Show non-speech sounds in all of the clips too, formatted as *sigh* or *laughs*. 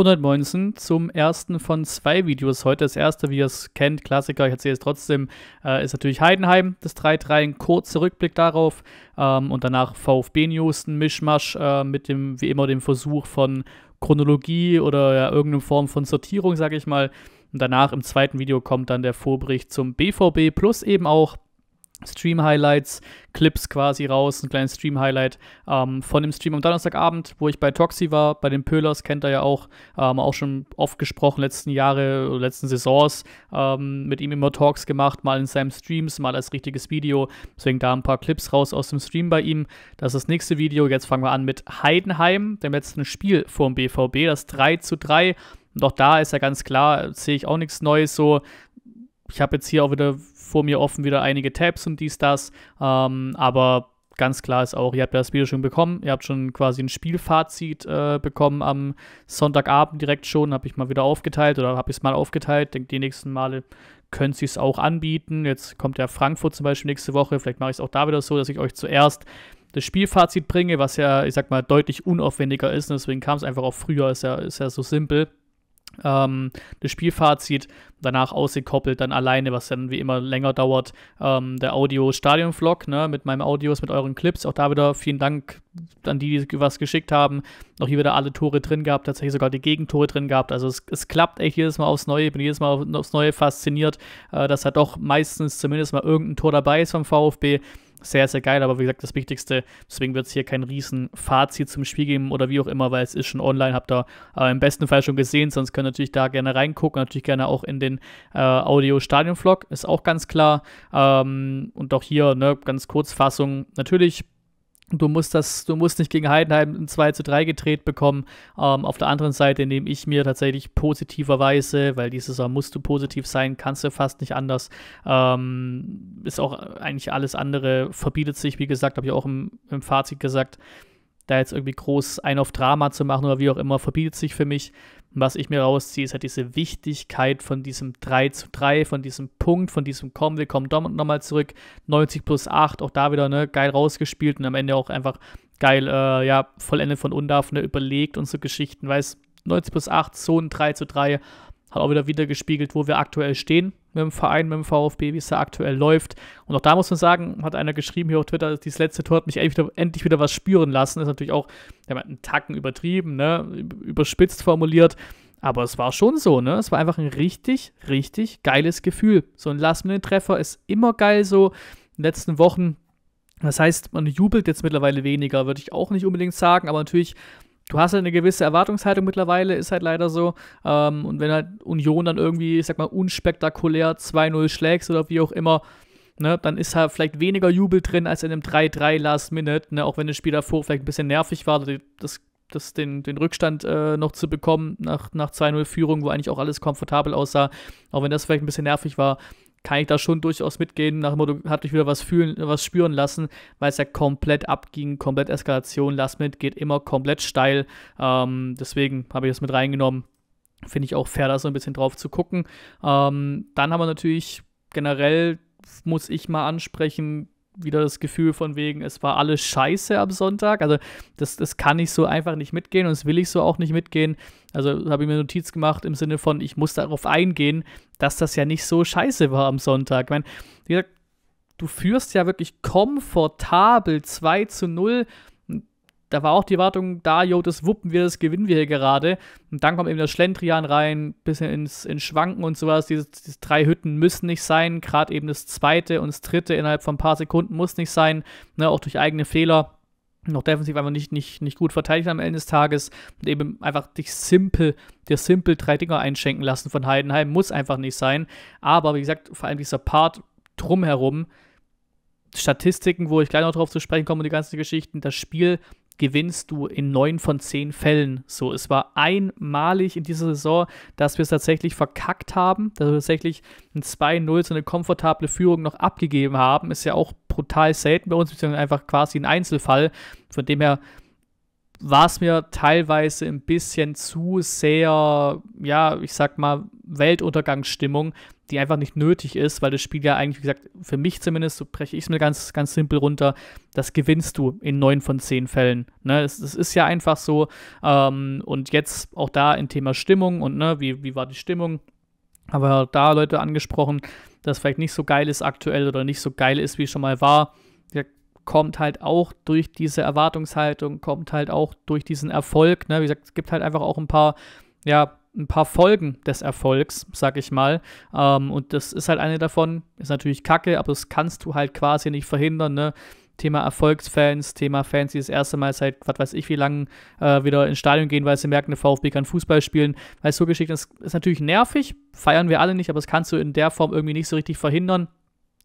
119 zum ersten von zwei Videos heute. Das erste, wie ihr es kennt, Klassiker, ich erzähle es trotzdem, äh, ist natürlich Heidenheim, das 3-3, ein kurzer Rückblick darauf ähm, und danach VfB-News, ein Mischmasch äh, mit dem, wie immer, dem Versuch von Chronologie oder ja, irgendeine Form von Sortierung, sage ich mal. Und danach im zweiten Video kommt dann der Vorbericht zum BVB plus eben auch Stream-Highlights, Clips quasi raus, ein kleines Stream-Highlight ähm, von dem Stream am Donnerstagabend, wo ich bei Toxi war, bei den Pölers, kennt er ja auch, ähm, auch schon oft gesprochen, letzten Jahre, letzten Saisons, ähm, mit ihm immer Talks gemacht, mal in seinem Streams, mal als richtiges Video, deswegen da ein paar Clips raus aus dem Stream bei ihm. Das ist das nächste Video, jetzt fangen wir an mit Heidenheim, dem letzten Spiel vom BVB, das 3 zu 3. Und auch da ist ja ganz klar, sehe ich auch nichts Neues so. Ich habe jetzt hier auch wieder vor mir offen wieder einige Tabs und dies, das. Ähm, aber ganz klar ist auch, ihr habt ja das Video schon bekommen. Ihr habt schon quasi ein Spielfazit äh, bekommen am Sonntagabend direkt schon. Habe ich mal wieder aufgeteilt oder habe ich es mal aufgeteilt. Denke, die nächsten Male können sie es auch anbieten. Jetzt kommt ja Frankfurt zum Beispiel nächste Woche. Vielleicht mache ich es auch da wieder so, dass ich euch zuerst das Spielfazit bringe, was ja, ich sag mal, deutlich unaufwendiger ist. Und deswegen kam es einfach auch früher. Ist ja, ist ja so simpel ähm, das Spielfazit, danach ausgekoppelt, dann alleine, was dann wie immer länger dauert, ähm, der Audio-Stadion-Vlog ne, mit meinem Audios, mit euren Clips. Auch da wieder vielen Dank an die, die was geschickt haben. Noch hier wieder alle Tore drin gehabt, tatsächlich sogar die Gegentore drin gehabt. Also es, es klappt echt jedes Mal aufs Neue. Ich bin jedes Mal aufs Neue fasziniert, äh, dass da doch meistens zumindest mal irgendein Tor dabei ist vom VfB sehr, sehr geil. Aber wie gesagt, das Wichtigste, deswegen wird es hier kein riesen Fazit zum Spiel geben oder wie auch immer, weil es ist schon online, habt ihr äh, im besten Fall schon gesehen. Sonst könnt ihr natürlich da gerne reingucken, natürlich gerne auch in den äh, Audio-Stadion-Vlog, ist auch ganz klar. Ähm, und auch hier, ne, ganz kurz Fassung, natürlich Du musst das, du musst nicht gegen Heidenheim ein 2 zu 3 gedreht bekommen. Ähm, auf der anderen Seite nehme ich mir tatsächlich positiverweise, weil diese Saison musst du positiv sein, kannst du fast nicht anders. Ähm, ist auch eigentlich alles andere, verbietet sich, wie gesagt, habe ich auch im, im Fazit gesagt, da jetzt irgendwie groß ein auf Drama zu machen oder wie auch immer, verbietet sich für mich was ich mir rausziehe, ist halt diese Wichtigkeit von diesem 3 zu 3, von diesem Punkt, von diesem Komm, wir kommen nochmal zurück. 90 plus 8, auch da wieder ne, geil rausgespielt und am Ende auch einfach geil, äh, ja, vollendet von Undarf, ne, überlegt und so Geschichten. Weiß, 90 plus 8, so ein 3 zu 3, hat auch wieder wieder gespiegelt, wo wir aktuell stehen mit dem Verein, mit dem VfB, wie es da aktuell läuft. Und auch da muss man sagen, hat einer geschrieben hier auf Twitter, dieses letzte Tor hat mich endlich wieder, endlich wieder was spüren lassen. Das ist natürlich auch, der hat einen Tacken übertrieben, ne? überspitzt formuliert. Aber es war schon so, ne? Es war einfach ein richtig, richtig geiles Gefühl. So ein Last-Minute-Treffer ist immer geil so. In den letzten Wochen, das heißt, man jubelt jetzt mittlerweile weniger, würde ich auch nicht unbedingt sagen, aber natürlich du hast halt eine gewisse Erwartungshaltung mittlerweile, ist halt leider so. Ähm, und wenn halt Union dann irgendwie, ich sag mal, unspektakulär 2-0 schlägst oder wie auch immer, ne, dann ist halt vielleicht weniger Jubel drin als in einem 3-3 Last Minute, ne, auch wenn das Spiel davor vielleicht ein bisschen nervig war, das, das den, den Rückstand äh, noch zu bekommen nach, nach 2-0 Führung, wo eigentlich auch alles komfortabel aussah, auch wenn das vielleicht ein bisschen nervig war kann ich da schon durchaus mitgehen. Nach dem Motto, hat mich wieder was fühlen, was spüren lassen, weil es ja komplett abging, komplett Eskalation. lass mit, geht immer komplett steil. Ähm, deswegen habe ich das mit reingenommen. Finde ich auch fair, da so ein bisschen drauf zu gucken. Ähm, dann haben wir natürlich generell, muss ich mal ansprechen, wieder das Gefühl von wegen, es war alles scheiße am Sonntag. Also das, das kann ich so einfach nicht mitgehen und das will ich so auch nicht mitgehen. Also habe ich mir Notiz gemacht im Sinne von, ich muss darauf eingehen, dass das ja nicht so scheiße war am Sonntag. Ich meine, wie gesagt, du führst ja wirklich komfortabel 2 zu 0 da war auch die Erwartung da, jo, das wuppen wir, das gewinnen wir hier gerade. Und dann kommt eben das Schlendrian rein, bisschen ins, ins Schwanken und sowas. Diese, diese drei Hütten müssen nicht sein, gerade eben das zweite und das dritte innerhalb von ein paar Sekunden muss nicht sein, ne, auch durch eigene Fehler. Noch defensiv einfach nicht, nicht, nicht gut verteidigt am Ende des Tages und eben einfach dich simpel, dir simpel drei Dinger einschenken lassen von Heidenheim, muss einfach nicht sein. Aber wie gesagt, vor allem dieser Part drumherum, Statistiken, wo ich gleich noch drauf zu sprechen komme und die ganzen Geschichten, das Spiel gewinnst du in neun von zehn Fällen. So, es war einmalig in dieser Saison, dass wir es tatsächlich verkackt haben, dass wir tatsächlich ein 2-0 so eine komfortable Führung noch abgegeben haben. Ist ja auch brutal selten bei uns, beziehungsweise einfach quasi ein Einzelfall. Von dem her war es mir teilweise ein bisschen zu sehr, ja, ich sag mal, Weltuntergangsstimmung, die einfach nicht nötig ist, weil das Spiel ja eigentlich, wie gesagt, für mich zumindest, so breche ich es mir ganz, ganz simpel runter, das gewinnst du in neun von zehn Fällen. Ne? Das, das ist ja einfach so. Ähm, und jetzt auch da im Thema Stimmung und ne, wie, wie war die Stimmung? Aber da Leute angesprochen, dass vielleicht nicht so geil ist aktuell oder nicht so geil ist, wie es schon mal war kommt halt auch durch diese Erwartungshaltung, kommt halt auch durch diesen Erfolg. Ne? Wie gesagt, es gibt halt einfach auch ein paar, ja, ein paar Folgen des Erfolgs, sag ich mal. Ähm, und das ist halt eine davon. Ist natürlich kacke, aber das kannst du halt quasi nicht verhindern. Ne? Thema Erfolgsfans, Thema Fans, die das erste Mal seit, was weiß ich, wie lange äh, wieder ins Stadion gehen, weil sie merken, der VfB kann Fußball spielen. Weil so Geschichten ist, ist natürlich nervig, feiern wir alle nicht, aber das kannst du in der Form irgendwie nicht so richtig verhindern.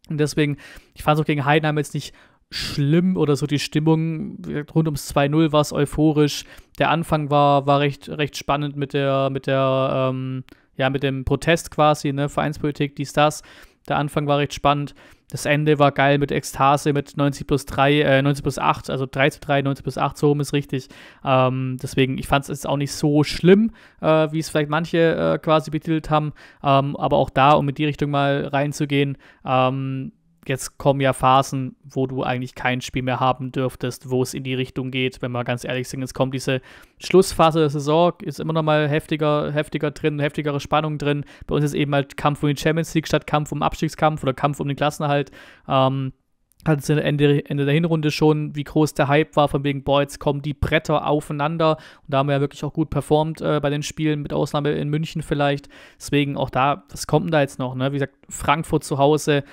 Und deswegen, ich fand es auch gegen Heidenheim jetzt nicht schlimm oder so die Stimmung. Rund ums 2-0 war es euphorisch. Der Anfang war, war recht, recht spannend mit der, mit der, ähm, ja, mit dem Protest quasi, ne, Vereinspolitik, dies, das. Der Anfang war recht spannend. Das Ende war geil mit Ekstase, mit 90 plus 3, äh, 90 plus 8, also 3 zu 3, 90 plus 8, so rum ist richtig. Ähm, deswegen, ich fand es jetzt auch nicht so schlimm, äh, wie es vielleicht manche äh, quasi betitelt haben. Ähm, aber auch da, um in die Richtung mal reinzugehen, ähm, jetzt kommen ja Phasen, wo du eigentlich kein Spiel mehr haben dürftest, wo es in die Richtung geht, wenn wir ganz ehrlich sind. Jetzt kommt diese Schlussphase der Saison, ist immer noch mal heftiger, heftiger drin, heftigere Spannung drin. Bei uns ist eben halt Kampf um die Champions League statt Kampf um Abstiegskampf oder Kampf um den Klassenhalt. Ähm, hatten sie Ende, Ende der Hinrunde schon, wie groß der Hype war, von wegen, boah, jetzt kommen die Bretter aufeinander. Und da haben wir ja wirklich auch gut performt äh, bei den Spielen, mit Ausnahme in München vielleicht. Deswegen auch da, was kommt denn da jetzt noch? Ne? Wie gesagt, Frankfurt zu Hause,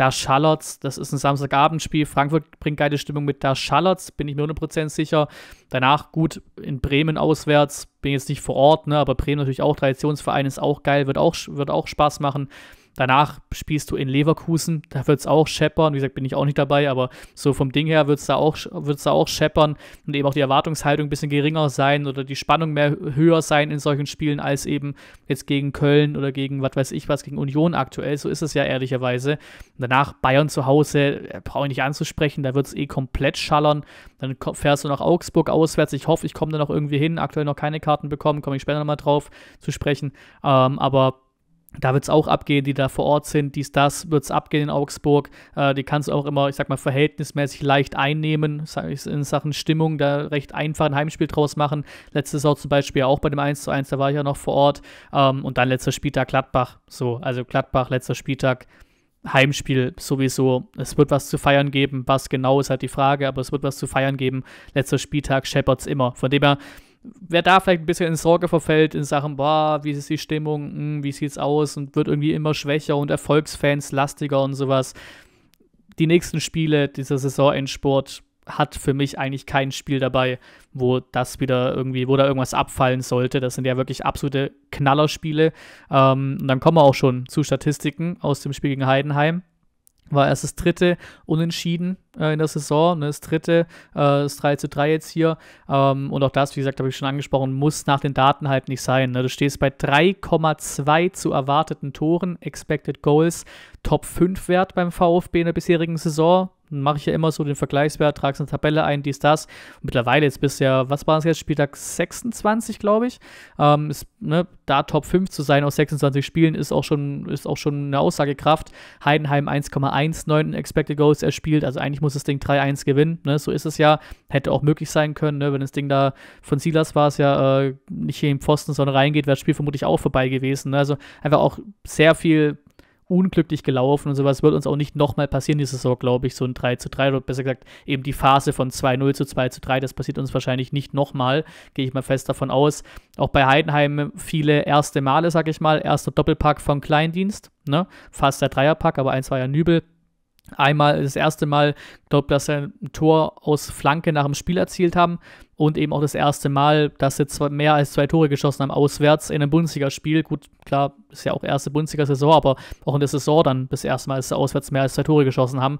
da Charlottes, das ist ein Samstagabendspiel. Frankfurt bringt geile Stimmung mit Da Charlottes, bin ich mir 100% sicher. Danach gut in Bremen auswärts, bin jetzt nicht vor Ort, ne, aber Bremen natürlich auch Traditionsverein, ist auch geil, wird auch, wird auch Spaß machen. Danach spielst du in Leverkusen, da wird es auch scheppern. Wie gesagt, bin ich auch nicht dabei, aber so vom Ding her wird es da, auch, da auch scheppern und eben auch die Erwartungshaltung ein bisschen geringer sein oder die Spannung mehr höher sein in solchen Spielen als eben jetzt gegen Köln oder gegen was weiß ich was, gegen Union aktuell. So ist es ja ehrlicherweise. Danach Bayern zu Hause, äh, brauche ich nicht anzusprechen, da wird es eh komplett schallern. Dann fährst du nach Augsburg auswärts. Ich hoffe, ich komme da noch irgendwie hin. Aktuell noch keine Karten bekommen, komme ich später nochmal drauf zu sprechen. Ähm, aber da wird es auch abgehen, die da vor Ort sind. Dies, das wird es abgehen in Augsburg. Äh, die kannst du auch immer, ich sag mal, verhältnismäßig leicht einnehmen. sag ich, In Sachen Stimmung da recht einfach ein Heimspiel draus machen. Letztes Jahr zum Beispiel auch bei dem 1:1, da war ich ja noch vor Ort. Ähm, und dann letzter Spieltag Gladbach. So, also Gladbach, letzter Spieltag. Heimspiel sowieso. Es wird was zu feiern geben. Was genau ist halt die Frage, aber es wird was zu feiern geben. Letzter Spieltag Shepherds immer. Von dem her, wer da vielleicht ein bisschen in Sorge verfällt in Sachen, boah, wie ist die Stimmung, mh, hm, wie sieht's aus und wird irgendwie immer schwächer und Erfolgsfans lastiger und sowas. Die nächsten Spiele dieser Saisonendsport hat für mich eigentlich kein Spiel dabei, wo das wieder irgendwie, wo da irgendwas abfallen sollte. Das sind ja wirklich absolute Knallerspiele. Ähm, und dann kommen wir auch schon zu Statistiken aus dem Spiel gegen Heidenheim war erst das dritte Unentschieden äh, in der Saison, ne, das dritte, äh, das 3 zu 3 jetzt hier. Ähm, und auch das, wie gesagt, habe ich schon angesprochen, muss nach den Daten halt nicht sein. Ne? Du stehst bei 3,2 zu erwarteten Toren, Expected Goals, Top 5 Wert beim VfB in der bisherigen Saison mache ich ja immer so den Vergleichswert, trage eine Tabelle ein, dies, das. Und mittlerweile jetzt bisher, was war es jetzt, Spieltag 26, glaube ich, ähm, ist, ne, da Top 5 zu sein aus 26 Spielen ist auch schon, ist auch schon eine Aussagekraft. Heidenheim 1,19 Expected Goals erspielt, also eigentlich muss das Ding 3-1 gewinnen, ne? so ist es ja. Hätte auch möglich sein können, ne? wenn das Ding da von Silas war es ja äh, nicht hier im Pfosten, sondern reingeht, wäre das Spiel vermutlich auch vorbei gewesen. Ne? Also einfach auch sehr viel unglücklich gelaufen und sowas. Wird uns auch nicht nochmal passieren diese Saison, glaube ich, so ein 3 zu 3 oder besser gesagt eben die Phase von 2-0 zu 2 zu 3. Das passiert uns wahrscheinlich nicht nochmal, gehe ich mal fest davon aus. Auch bei Heidenheim viele erste Male, sage ich mal. Erster Doppelpack vom Kleindienst, ne? fast der Dreierpack, aber eins war ja Nübel. Einmal das erste Mal, glaube, dass sie ein Tor aus Flanke nach dem Spiel erzielt haben und eben auch das erste Mal, dass sie zwei, mehr als zwei Tore geschossen haben auswärts in einem Bundesligaspiel. Gut, klar, ist ja auch erste Bundesliga-Saison, aber auch in der Saison dann das erste Mal, dass sie auswärts mehr als zwei Tore geschossen haben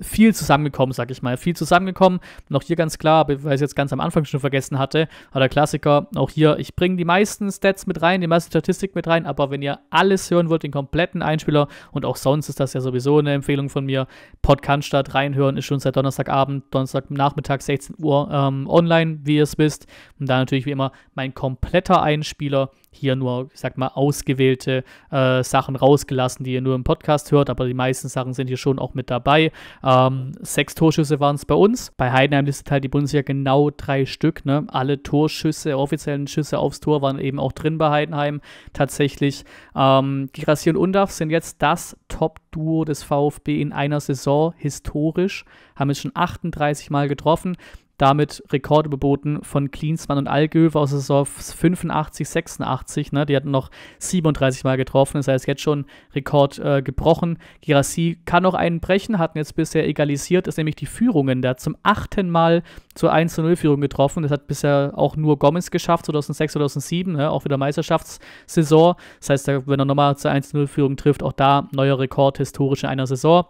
viel zusammengekommen, sag ich mal. Viel zusammengekommen. Noch hier ganz klar, weil ich es jetzt ganz am Anfang schon vergessen hatte, hat der Klassiker auch hier, ich bringe die meisten Stats mit rein, die meisten Statistik mit rein, aber wenn ihr alles hören wollt, den kompletten Einspieler und auch sonst ist das ja sowieso eine Empfehlung von mir, Podcast statt reinhören ist schon seit Donnerstagabend, Donnerstagnachmittag 16 Uhr ähm, online, wie ihr es wisst. Und da natürlich wie immer mein kompletter Einspieler hier nur, ich sag mal, ausgewählte äh, Sachen rausgelassen, die ihr nur im Podcast hört, aber die meisten Sachen sind hier schon auch mit dabei. Ähm, sechs Torschüsse waren es bei uns. Bei Heidenheim listet halt die Bundesliga genau drei Stück. Ne? Alle Torschüsse, offiziellen Schüsse aufs Tor waren eben auch drin bei Heidenheim tatsächlich. Ähm, Girassi und Undav sind jetzt das Top-Duo des VfB in einer Saison historisch. Haben es schon 38 Mal getroffen damit Rekorde beboten von Klinsmann und Algöver aus der Saison 85, 86. Ne? Die hatten noch 37 Mal getroffen, das heißt jetzt schon Rekord äh, gebrochen. Girassi kann noch einen brechen, hatten jetzt bisher egalisiert, ist nämlich die Führungen. Der hat zum achten Mal zur 1-0-Führung getroffen. Das hat bisher auch nur Gomez geschafft, 2006, 2007, ne? auch wieder Meisterschaftssaison. Das heißt, wenn er nochmal zur 1-0-Führung trifft, auch da neuer Rekord historisch in einer Saison.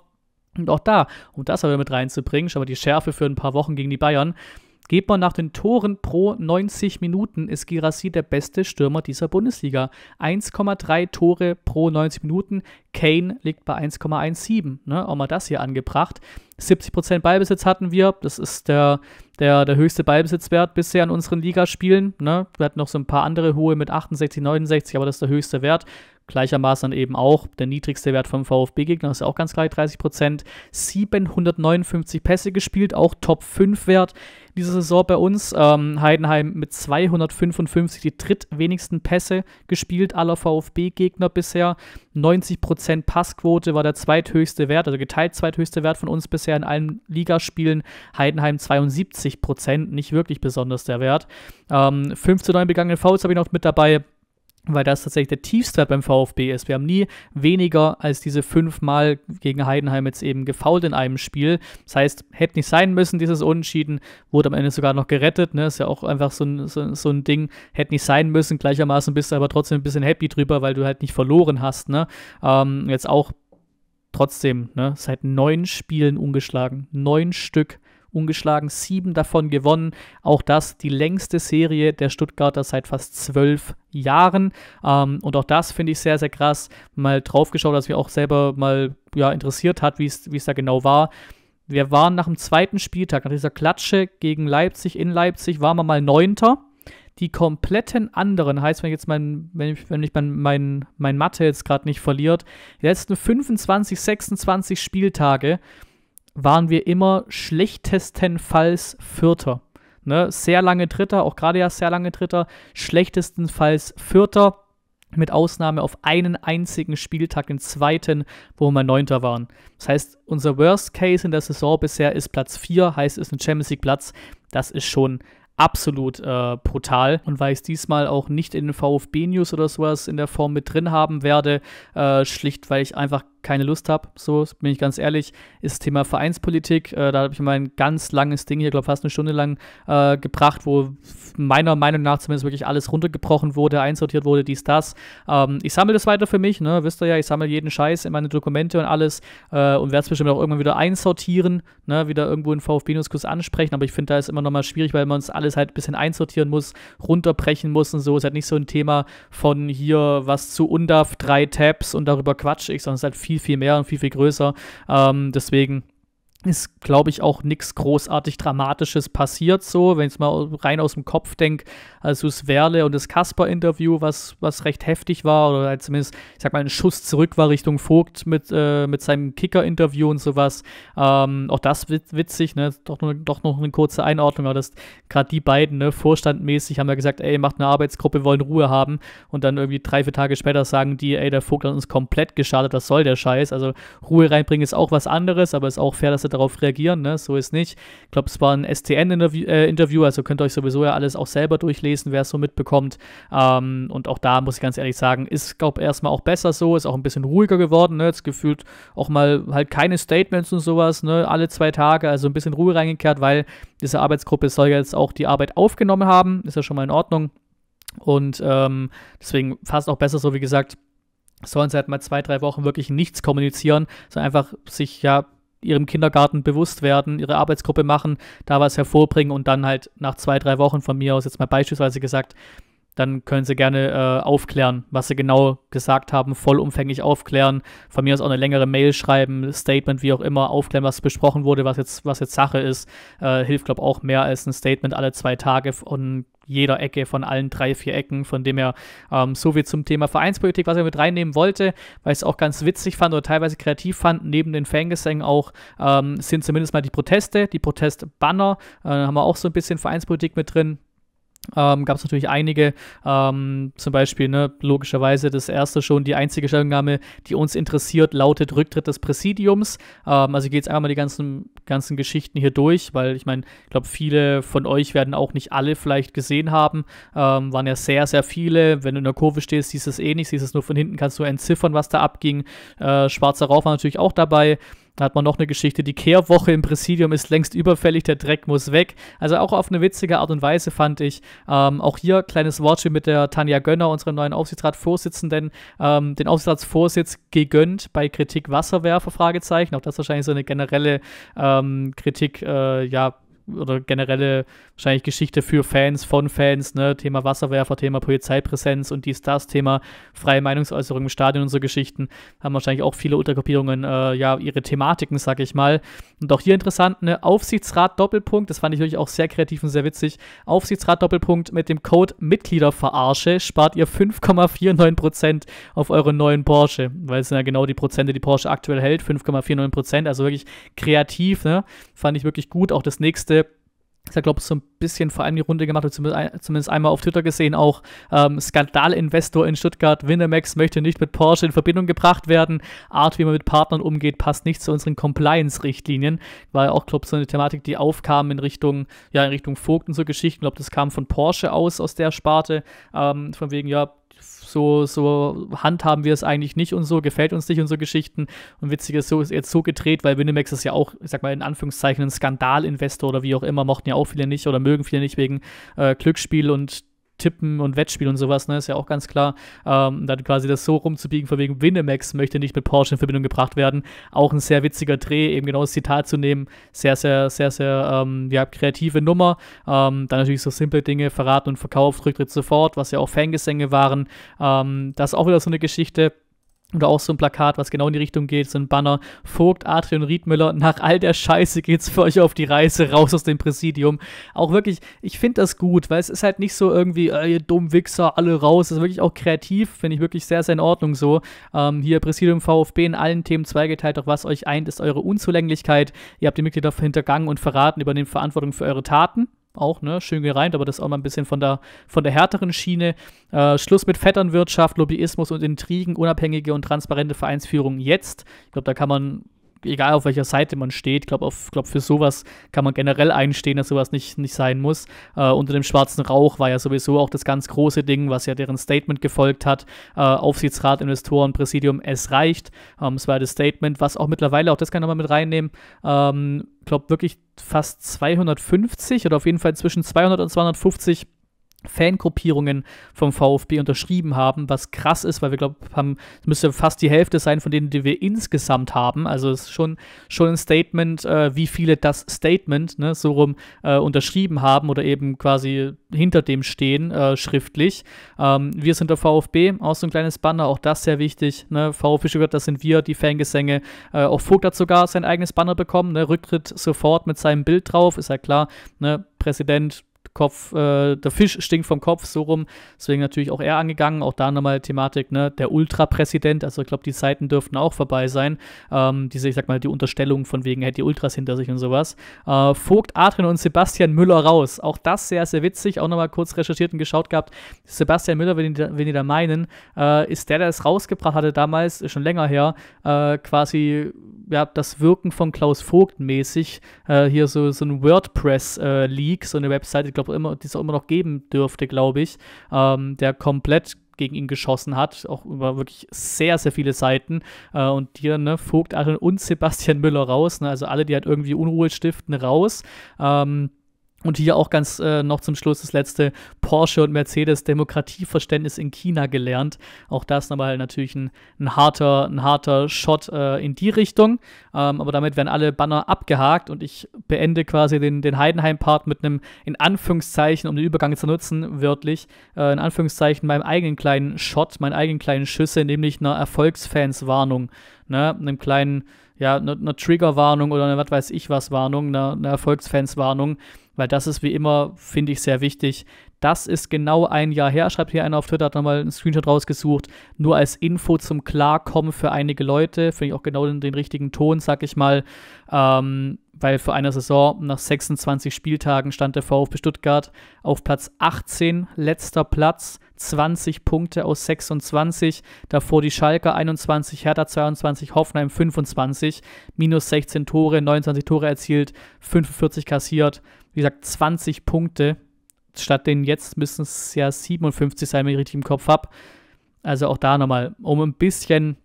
Und auch da, um das aber mit reinzubringen, schon mal die Schärfe für ein paar Wochen gegen die Bayern, geht man nach den Toren pro 90 Minuten, ist Girassi der beste Stürmer dieser Bundesliga. 1,3 Tore pro 90 Minuten. Kane liegt bei 1,17. Ne? Auch mal das hier angebracht. 70% Ballbesitz hatten wir. Das ist der, der, der höchste Ballbesitzwert bisher in unseren Ligaspielen. Ne? Wir hatten noch so ein paar andere hohe mit 68, 69, aber das ist der höchste Wert. Gleichermaßen eben auch der niedrigste Wert vom VfB-Gegner, ist ja auch ganz klar 30 Prozent. 759 Pässe gespielt, auch Top 5-Wert diese Saison bei uns. Ähm, Heidenheim mit 255 die drittwenigsten Pässe gespielt aller VfB-Gegner bisher. 90 Prozent Passquote war der zweithöchste Wert, also geteilt zweithöchste Wert von uns bisher in allen Ligaspielen. Heidenheim 72 Prozent, nicht wirklich besonders der Wert. Ähm, 5 zu 9 begangene Fouls habe ich noch mit dabei weil das tatsächlich der Tiefstwert beim VfB ist. Wir haben nie weniger als diese fünfmal gegen Heidenheim jetzt eben gefault in einem Spiel. Das heißt, hätte nicht sein müssen, dieses Unentschieden, wurde am Ende sogar noch gerettet. Ne? Ist ja auch einfach so ein, so, so ein Ding, hätte nicht sein müssen. Gleichermaßen bist du aber trotzdem ein bisschen happy drüber, weil du halt nicht verloren hast. Ne? Ähm, jetzt auch trotzdem, ne? seit neun Spielen ungeschlagen. Neun Stück ungeschlagen, sieben davon gewonnen. Auch das die längste Serie der Stuttgarter seit fast zwölf Jahren. Ähm, und auch das finde ich sehr, sehr krass. Mal draufgeschaut, dass mich auch selber mal ja, interessiert hat, wie es da genau war. Wir waren nach dem zweiten Spieltag, nach dieser Klatsche gegen Leipzig in Leipzig, waren wir mal Neunter die kompletten anderen, heißt, wenn ich jetzt mein, wenn ich, wenn ich mein, mein, mein Mathe jetzt gerade nicht verliert, die letzten 25, 26 Spieltage waren wir immer schlechtestenfalls Vierter. Ne? Sehr lange Dritter, auch gerade ja sehr lange Dritter, schlechtestenfalls Vierter, mit Ausnahme auf einen einzigen Spieltag, den zweiten, wo wir Neunter waren. Das heißt, unser Worst Case in der Saison bisher ist Platz 4, heißt es ein Champions League Platz. Das ist schon absolut äh, brutal. Und weil ich es diesmal auch nicht in den VfB-News oder sowas in der Form mit drin haben werde, äh, schlicht weil ich einfach keine Lust habe, so bin ich ganz ehrlich, ist Thema Vereinspolitik. Äh, da habe ich mal ein ganz langes Ding hier, glaube fast eine Stunde lang äh, gebracht, wo meiner Meinung nach zumindest wirklich alles runtergebrochen wurde, einsortiert wurde, dies, das. Ähm, ich sammle das weiter für mich, ne? wisst ihr ja, ich sammle jeden Scheiß in meine Dokumente und alles äh, und werde es bestimmt auch irgendwann wieder einsortieren, ne? wieder irgendwo in VfB-Kurs ansprechen, aber ich finde, da ist immer noch mal schwierig, weil man es alles halt ein bisschen einsortieren muss, runterbrechen muss und so. Es ist halt nicht so ein Thema von hier was zu UNDAF, drei Tabs und darüber quatsche ich, sondern es ist halt viel viel, viel mehr und viel, viel größer. Ähm, deswegen ist, glaube ich, auch nichts großartig Dramatisches passiert so. Wenn ich es mal rein aus dem Kopf denke, also das Werle und das Kasper-Interview, was, was recht heftig war, oder halt zumindest, ich sag mal, ein Schuss zurück war Richtung Vogt mit, äh, mit seinem Kicker-Interview und sowas. Ähm, auch das wit witzig, ne? Doch, nur, doch noch eine kurze Einordnung, aber dass gerade die beiden, ne, vorstandmäßig haben ja gesagt, ey, macht eine Arbeitsgruppe, wollen Ruhe haben und dann irgendwie drei, vier Tage später sagen die, ey, der Vogt hat uns komplett geschadet, was soll der Scheiß? Also Ruhe reinbringen ist auch was anderes, aber ist auch fair, dass er da darauf reagieren, ne? so ist nicht. Ich glaube, es war ein STN-Interview, äh, also könnt ihr euch sowieso ja alles auch selber durchlesen, wer es so mitbekommt. Ähm, und auch da muss ich ganz ehrlich sagen, ist, glaube ich, erstmal auch besser so, ist auch ein bisschen ruhiger geworden, ne? jetzt gefühlt auch mal halt keine Statements und sowas, ne? alle zwei Tage, also ein bisschen Ruhe reingekehrt, weil diese Arbeitsgruppe soll ja jetzt auch die Arbeit aufgenommen haben, ist ja schon mal in Ordnung. Und ähm, deswegen fast auch besser so, wie gesagt, sollen sie halt mal zwei, drei Wochen wirklich nichts kommunizieren, sondern einfach sich ja ihrem Kindergarten bewusst werden, ihre Arbeitsgruppe machen, da was hervorbringen und dann halt nach zwei, drei Wochen von mir aus jetzt mal beispielsweise gesagt dann können sie gerne äh, aufklären, was sie genau gesagt haben, vollumfänglich aufklären, von mir aus auch eine längere Mail schreiben, Statement, wie auch immer, aufklären, was besprochen wurde, was jetzt, was jetzt Sache ist. Äh, hilft, glaube ich, auch mehr als ein Statement alle zwei Tage von jeder Ecke, von allen drei, vier Ecken, von dem her ähm, so viel zum Thema Vereinspolitik, was ich mit reinnehmen wollte, weil ich es auch ganz witzig fand oder teilweise kreativ fand, neben den Fangesängen auch, ähm, sind zumindest mal die Proteste, die Protestbanner, äh, haben wir auch so ein bisschen Vereinspolitik mit drin ähm, gab es natürlich einige, ähm, zum Beispiel ne, logischerweise das erste schon, die einzige Stellungnahme, die uns interessiert, lautet Rücktritt des Präsidiums. Ähm, also geht es einmal die ganzen, ganzen Geschichten hier durch, weil ich meine, ich glaube, viele von euch werden auch nicht alle vielleicht gesehen haben, ähm, waren ja sehr, sehr viele. Wenn du in der Kurve stehst, siehst du es eh nicht, siehst es nur von hinten, kannst du entziffern, was da abging. Äh, Schwarzer Rauch war natürlich auch dabei. Da hat man noch eine Geschichte. Die Kehrwoche im Präsidium ist längst überfällig, der Dreck muss weg. Also auch auf eine witzige Art und Weise fand ich. Ähm, auch hier kleines Wortspiel mit der Tanja Gönner, unserem neuen Aufsichtsratsvorsitzenden, ähm, den Aufsichtsratsvorsitz gegönnt bei Kritik Wasserwerfer, Fragezeichen. Auch das ist wahrscheinlich so eine generelle ähm, Kritik, äh, ja, oder generelle wahrscheinlich Geschichte für Fans, von Fans, ne? Thema Wasserwerfer, Thema Polizeipräsenz und dies, das, Thema freie Meinungsäußerung im Stadion und so Geschichten, haben wahrscheinlich auch viele Untergruppierungen äh, ja ihre Thematiken, sag ich mal. Und auch hier interessant, ne? Aufsichtsrat-Doppelpunkt, das fand ich wirklich auch sehr kreativ und sehr witzig. Aufsichtsrat-Doppelpunkt mit dem Code Mitgliederverarsche spart ihr 5,49% auf euren neuen Porsche, weil es sind ja genau die Prozente, die Porsche aktuell hält, 5,49%, also wirklich kreativ, ne? Fand ich wirklich gut. Auch das nächste ist ja, glaube ich, so ein bisschen vor allem die Runde gemacht, zumindest, einmal auf Twitter gesehen auch. Ähm, Skandalinvestor in Stuttgart, Winamax möchte nicht mit Porsche in Verbindung gebracht werden. Art, wie man mit Partnern umgeht, passt nicht zu unseren Compliance-Richtlinien. War ja auch, glaube ich, so eine Thematik, die aufkam in Richtung, ja, in Richtung Vogt und so Geschichten. Ich glaube, das kam von Porsche aus, aus der Sparte. Ähm, von wegen, ja, so, so handhaben wir es eigentlich nicht und so, gefällt uns nicht und so Geschichten. Und witzig ist, so ist jetzt so gedreht, weil Winamax ist ja auch, ich sag mal, in Anführungszeichen ein Skandalinvestor oder wie auch immer, mochten ja auch viele nicht oder mögen viele nicht wegen äh, Glücksspiel und Tippen und Wettspiel und sowas, ne, ist ja auch ganz klar. Ähm, dann quasi das so rumzubiegen, von wegen Winemax möchte nicht mit Porsche in Verbindung gebracht werden. Auch ein sehr witziger Dreh, eben genau das Zitat zu nehmen. Sehr, sehr, sehr, sehr ähm, ja, kreative Nummer. Ähm, dann natürlich so simple Dinge, Verraten und Verkauf, Rücktritt sofort, was ja auch Fangesänge waren. Ähm, das ist auch wieder so eine Geschichte oder auch so ein Plakat, was genau in die Richtung geht, so ein Banner. Vogt, Adrian Riedmüller, nach all der Scheiße geht's für euch auf die Reise, raus aus dem Präsidium. Auch wirklich, ich finde das gut, weil es ist halt nicht so irgendwie, äh, ihr dumm Wichser, alle raus. Es ist wirklich auch kreativ, finde ich wirklich sehr, sehr in Ordnung so. Ähm, hier Präsidium VfB in allen Themen zweigeteilt, doch was euch eint, ist eure Unzulänglichkeit. Ihr habt die Mitglieder hintergangen und verraten, übernehmt Verantwortung für eure Taten auch, ne? Schön gereimt, aber das ist auch mal ein bisschen von der, von der härteren Schiene. Äh, Schluss mit Vetternwirtschaft, Lobbyismus und Intrigen, unabhängige und transparente Vereinsführung jetzt. Ich glaube, da kann man egal auf welcher Seite man steht, ich glaube, für sowas kann man generell einstehen, dass sowas nicht, nicht sein muss. Äh, unter dem schwarzen Rauch war ja sowieso auch das ganz große Ding, was ja deren Statement gefolgt hat. Äh, Aufsichtsrat, Investoren, Präsidium, es reicht. Ähm, es war das Statement, was auch mittlerweile, auch das kann ich nochmal mit reinnehmen, ähm, glaube wirklich fast 250 oder auf jeden Fall zwischen 200 und 250 Fangruppierungen vom VfB unterschrieben haben, was krass ist, weil wir glaube haben, es müsste fast die Hälfte sein von denen, die wir insgesamt haben. Also es ist schon, schon ein Statement, äh, wie viele das Statement ne, so rum äh, unterschrieben haben oder eben quasi hinter dem stehen, äh, schriftlich. Ähm, wir sind der VfB, auch so ein kleines Banner, auch das sehr wichtig. Ne? VfB Stuttgart, das sind wir, die Fangesänge. Äh, auch Vogt hat sogar sein eigenes Banner bekommen, ne? Rücktritt sofort mit seinem Bild drauf, ist ja klar, ne? Präsident Kopf, äh, der Fisch stinkt vom Kopf, so rum. Deswegen natürlich auch er angegangen. Auch da nochmal Thematik, ne, der Ultra-Präsident. Also ich glaube, die Zeiten dürften auch vorbei sein. Ähm, diese, ich sag mal, die Unterstellung von wegen, er hätte die Ultras hinter sich und sowas. Äh, Vogt, Adrian und Sebastian Müller raus. Auch das sehr, sehr witzig. Auch nochmal kurz recherchiert und geschaut gehabt. Sebastian Müller, wenn die, wenn die da meinen, äh, ist der, der es rausgebracht hatte damals, schon länger her, äh, quasi ja, das Wirken von Klaus Vogt mäßig. Äh, hier so, so ein WordPress-Leak, äh, so eine Webseite, ich glaube, auch immer, die es auch immer noch geben dürfte, glaube ich, ähm, der komplett gegen ihn geschossen hat, auch über wirklich sehr, sehr viele Seiten. Äh, und hier, ne, Vogt Adel und Sebastian Müller raus, ne, also alle, die halt irgendwie Unruhe stiften, raus. Ähm, und hier auch ganz äh, noch zum Schluss das letzte Porsche und Mercedes Demokratieverständnis in China gelernt. Auch das nochmal natürlich ein, ein, harter, ein harter Shot äh, in die Richtung. Ähm, aber damit werden alle Banner abgehakt und ich beende quasi den, den Heidenheim-Part mit einem, in Anführungszeichen, um den Übergang zu nutzen, wörtlich, äh, in Anführungszeichen meinem eigenen kleinen Shot, meinen eigenen kleinen Schüsse, nämlich einer Erfolgsfans-Warnung. Ne? Einem kleinen, ja, einer ne Trigger-Warnung oder einer was weiß ich was Warnung, einer, einer Erfolgsfans-Warnung weil das ist wie immer, finde ich, sehr wichtig. Das ist genau ein Jahr her, schreibt hier einer auf Twitter, hat nochmal einen Screenshot rausgesucht, nur als Info zum Klarkommen für einige Leute, finde ich auch genau den, den, richtigen Ton, sag ich mal, ähm, weil für eine Saison nach 26 Spieltagen stand der VfB Stuttgart auf Platz 18, letzter Platz, 20 Punkte aus 26, davor die Schalker 21, Hertha 22, Hoffenheim 25, minus 16 Tore, 29 Tore erzielt, 45 kassiert wie gesagt, 20 Punkte. Statt den jetzt müssen es ja 57 sein, wenn ich richtig im Kopf habe. Also auch da nochmal, um ein bisschen,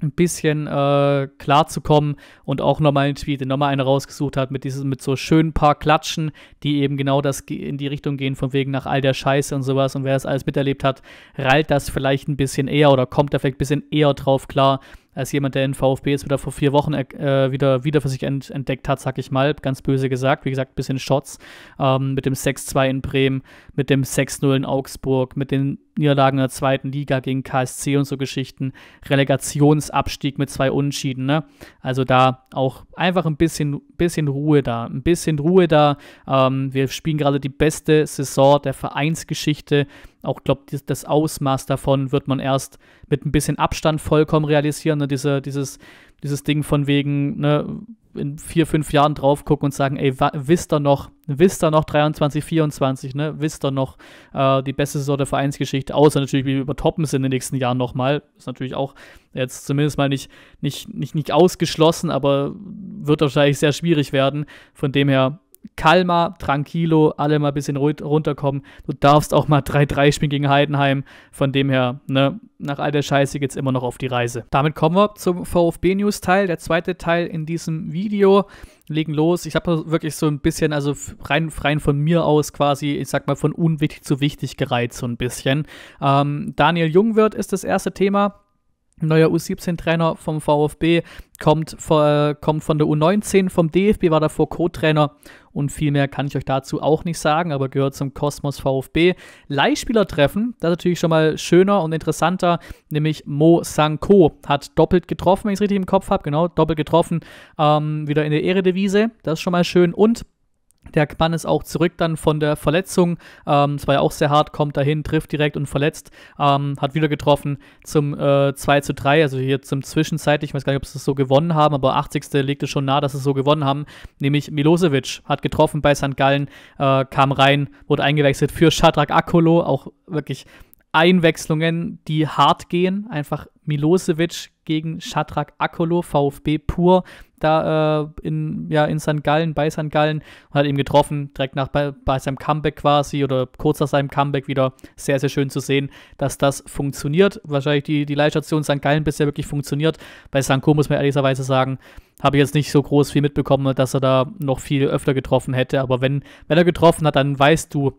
ein bisschen äh, klar zu kommen und auch nochmal einen Tweet, den nochmal einer rausgesucht hat, mit, diesem, mit so schönen paar Klatschen, die eben genau das in die Richtung gehen, von wegen nach all der Scheiße und sowas. Und wer das alles miterlebt hat, reilt das vielleicht ein bisschen eher oder kommt da vielleicht ein bisschen eher drauf klar, als jemand, der in VfB jetzt wieder vor vier Wochen äh, wieder, wieder für sich ent entdeckt hat, sag ich mal, ganz böse gesagt, wie gesagt, ein bisschen Shots, ähm, mit dem 6-2 in Bremen, mit dem 6-0 in Augsburg, mit den Niederlagen in der zweiten Liga gegen KSC und so Geschichten, Relegationsabstieg mit zwei Unentschieden, ne? Also da auch einfach ein bisschen, bisschen Ruhe da, ein bisschen Ruhe da. Ähm, wir spielen gerade die beste Saison der Vereinsgeschichte auch glaube das Ausmaß davon wird man erst mit ein bisschen Abstand vollkommen realisieren. Ne? Diese, dieses, dieses Ding von wegen, ne, in vier, fünf Jahren drauf gucken und sagen, ey, wisst ihr noch, wisst ihr noch 23, 24, ne, wisst ihr noch äh, die beste Saison der Vereinsgeschichte, außer natürlich, wie wir übertoppen sind in den nächsten Jahren nochmal, ist natürlich auch jetzt zumindest mal nicht, nicht, nicht, nicht ausgeschlossen, aber wird wahrscheinlich sehr schwierig werden, von dem her kalmer, tranquilo, alle mal ein bisschen runterkommen. Du darfst auch mal 3-3 spielen gegen Heidenheim. Von dem her, ne, nach all der Scheiße geht es immer noch auf die Reise. Damit kommen wir zum VfB-News-Teil, der zweite Teil in diesem Video. Legen los. Ich habe wirklich so ein bisschen, also rein, rein von mir aus quasi, ich sag mal, von unwichtig zu wichtig gereiht, so ein bisschen. Ähm, Daniel Jungwirth ist das erste Thema neuer U17-Trainer vom VfB, kommt, äh, kommt von der U19 vom DFB, war davor Co-Trainer und viel mehr kann ich euch dazu auch nicht sagen, aber gehört zum Kosmos VfB. Leihspielertreffen, das ist natürlich schon mal schöner und interessanter, nämlich Mo Sanko hat doppelt getroffen, wenn ich es richtig im Kopf habe, genau, doppelt getroffen, ähm, wieder in der Ehredevise, das ist schon mal schön und der Mann ist auch zurück dann von der Verletzung. Ähm, es war ja auch sehr hart, kommt dahin, trifft direkt und verletzt. Ähm, hat wieder getroffen zum äh, 2 zu 3, also hier zum Zwischenzeitlich. Ich weiß gar nicht, ob sie es so gewonnen haben, aber 80. legte schon nahe, dass sie es so gewonnen haben. Nämlich Milosevic hat getroffen bei St. Gallen, äh, kam rein, wurde eingewechselt für Shadrach Akolo. Auch wirklich Einwechslungen, die hart gehen. Einfach Milosevic gegen Shadrach Akolo, VfB pur da äh, in, ja, in St. Gallen, bei St. Gallen und hat eben getroffen, direkt nach bei, bei, seinem Comeback quasi oder kurz nach seinem Comeback wieder. Sehr, sehr schön zu sehen, dass das funktioniert. Wahrscheinlich die, die Leihstation St. Gallen bisher wirklich funktioniert. Bei Sanko muss man ehrlicherweise sagen, habe ich jetzt nicht so groß viel mitbekommen, dass er da noch viel öfter getroffen hätte. Aber wenn, wenn er getroffen hat, dann weißt du,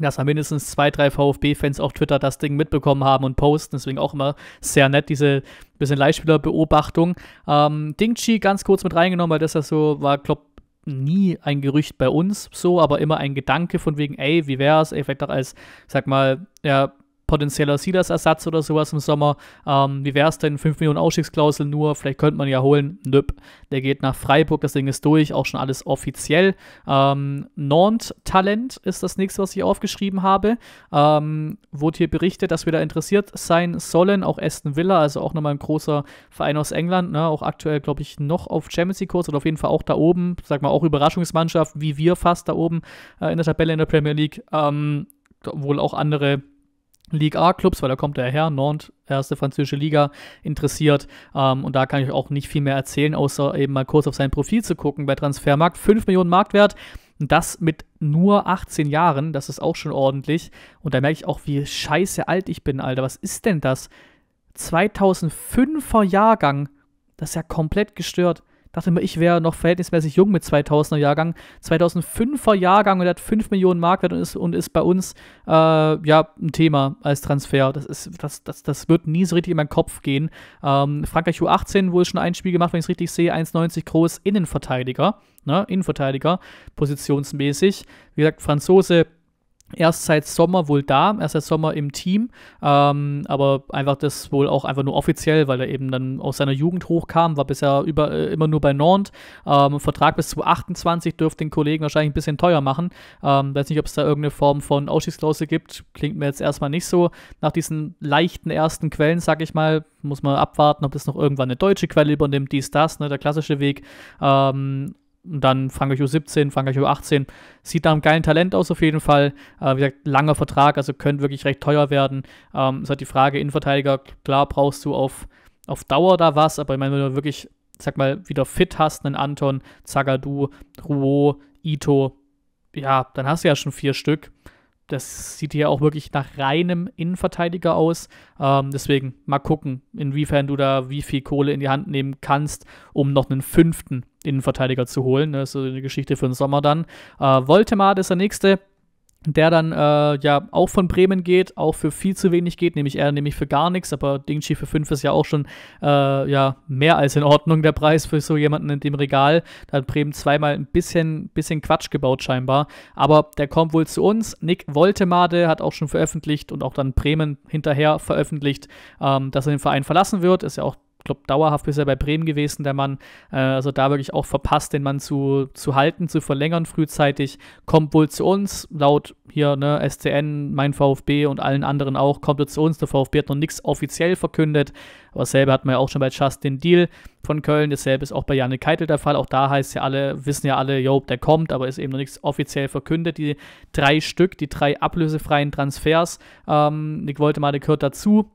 dass da mindestens zwei, drei VfB-Fans auf Twitter das Ding mitbekommen haben und posten. Deswegen auch immer sehr nett, diese, bisschen Leihspielerbeobachtung. Ähm, Ding Chi ganz kurz mit reingenommen, weil das ja so war, glaub, nie ein Gerücht bei uns so, aber immer ein Gedanke von wegen, ey, wie wär's, ey, vielleicht auch als, sag mal, ja, potenzieller Silas-Ersatz oder sowas im Sommer. Ähm, wie wäre es denn? 5 Millionen Ausstiegsklausel nur, vielleicht könnte man ja holen. Nöp, der geht nach Freiburg, das Ding ist durch, auch schon alles offiziell. Ähm, Nantes-Talent ist das nächste, was ich aufgeschrieben habe. Ähm, wurde hier berichtet, dass wir da interessiert sein sollen. Auch Aston Villa, also auch nochmal ein großer Verein aus England, ne? auch aktuell, glaube ich, noch auf Champions League-Kurs oder auf jeden Fall auch da oben. Sag mal, auch Überraschungsmannschaft, wie wir fast da oben äh, in der Tabelle in der Premier League. Ähm, wohl auch andere Ligue A-Clubs, weil da kommt er her, Nantes, erste französische Liga, interessiert. Ähm, und da kann ich auch nicht viel mehr erzählen, außer eben mal kurz auf sein Profil zu gucken bei Transfermarkt. 5 Millionen Marktwert, und das mit nur 18 Jahren, das ist auch schon ordentlich. Und da merke ich auch, wie scheiße alt ich bin, Alter. Was ist denn das? 2005er Jahrgang, das ist ja komplett gestört dachte immer, ich wäre noch verhältnismäßig jung mit 2000er Jahrgang. 2005er Jahrgang und hat 5 Millionen Markwert und ist, und ist bei uns äh, ja ein Thema als Transfer. Das, ist, das, das, das wird nie so richtig in meinen Kopf gehen. Ähm, Frankreich U18 wo ich schon ein Spiel gemacht, wenn ich es richtig sehe, 1,90 groß, Innenverteidiger, ne? Innenverteidiger, positionsmäßig. Wie gesagt, Franzose, erst seit Sommer wohl da, erst seit Sommer im Team, ähm, aber einfach das wohl auch einfach nur offiziell, weil er eben dann aus seiner Jugend hochkam, war bisher über, äh, immer nur bei Nantes. Ähm, Vertrag bis zu 28 dürfte den Kollegen wahrscheinlich ein bisschen teuer machen. Ähm, weiß nicht, ob es da irgendeine Form von Ausstiegsklausel gibt, klingt mir jetzt erstmal nicht so. Nach diesen leichten ersten Quellen, sag ich mal, muss man abwarten, ob das noch irgendwann eine deutsche Quelle übernimmt, dies, das, ne, der klassische Weg. Ähm, und dann Frankreich U17, Frankreich U18. Sieht nach einem geilen Talent aus auf jeden Fall. Äh, wie gesagt, langer Vertrag, also könnte wirklich recht teuer werden. Ähm, ist halt die Frage, Innenverteidiger, klar brauchst du auf, auf Dauer da was, aber ich meine, wenn du wirklich, sag mal, wieder fit hast, einen Anton, Zagadou, Ruo, Ito, ja, dann hast du ja schon vier Stück das sieht hier auch wirklich nach reinem Innenverteidiger aus. Ähm, deswegen mal gucken, inwiefern du da wie viel Kohle in die Hand nehmen kannst, um noch einen fünften Innenverteidiger zu holen. Das ist so eine Geschichte für den Sommer dann. Äh, Voltemar ist der nächste der dann äh, ja auch von Bremen geht, auch für viel zu wenig geht, nämlich er nämlich für gar nichts, aber Dingchi für 5 ist ja auch schon äh, ja, mehr als in Ordnung der Preis für so jemanden in dem Regal. Da hat Bremen zweimal ein bisschen, bisschen Quatsch gebaut scheinbar, aber der kommt wohl zu uns. Nick Woltemade hat auch schon veröffentlicht und auch dann Bremen hinterher veröffentlicht, ähm, dass er den Verein verlassen wird, ist ja auch glaube, dauerhaft bisher bei Bremen gewesen, der Mann. Äh, also da wirklich auch verpasst, den Mann zu, zu halten, zu verlängern frühzeitig. Kommt wohl zu uns, laut hier, ne, SCN, mein VfB und allen anderen auch, kommt er zu uns. Der VfB hat noch nichts offiziell verkündet, aber dasselbe hat man ja auch schon bei Justin Deal von Köln. Dasselbe ist auch bei Janne Keitel der Fall. Auch da heißt ja alle, wissen ja alle, jo, der kommt, aber ist eben noch nichts offiziell verkündet. Die drei Stück, die drei ablösefreien Transfers. Ähm, Nick Woltemade gehört dazu.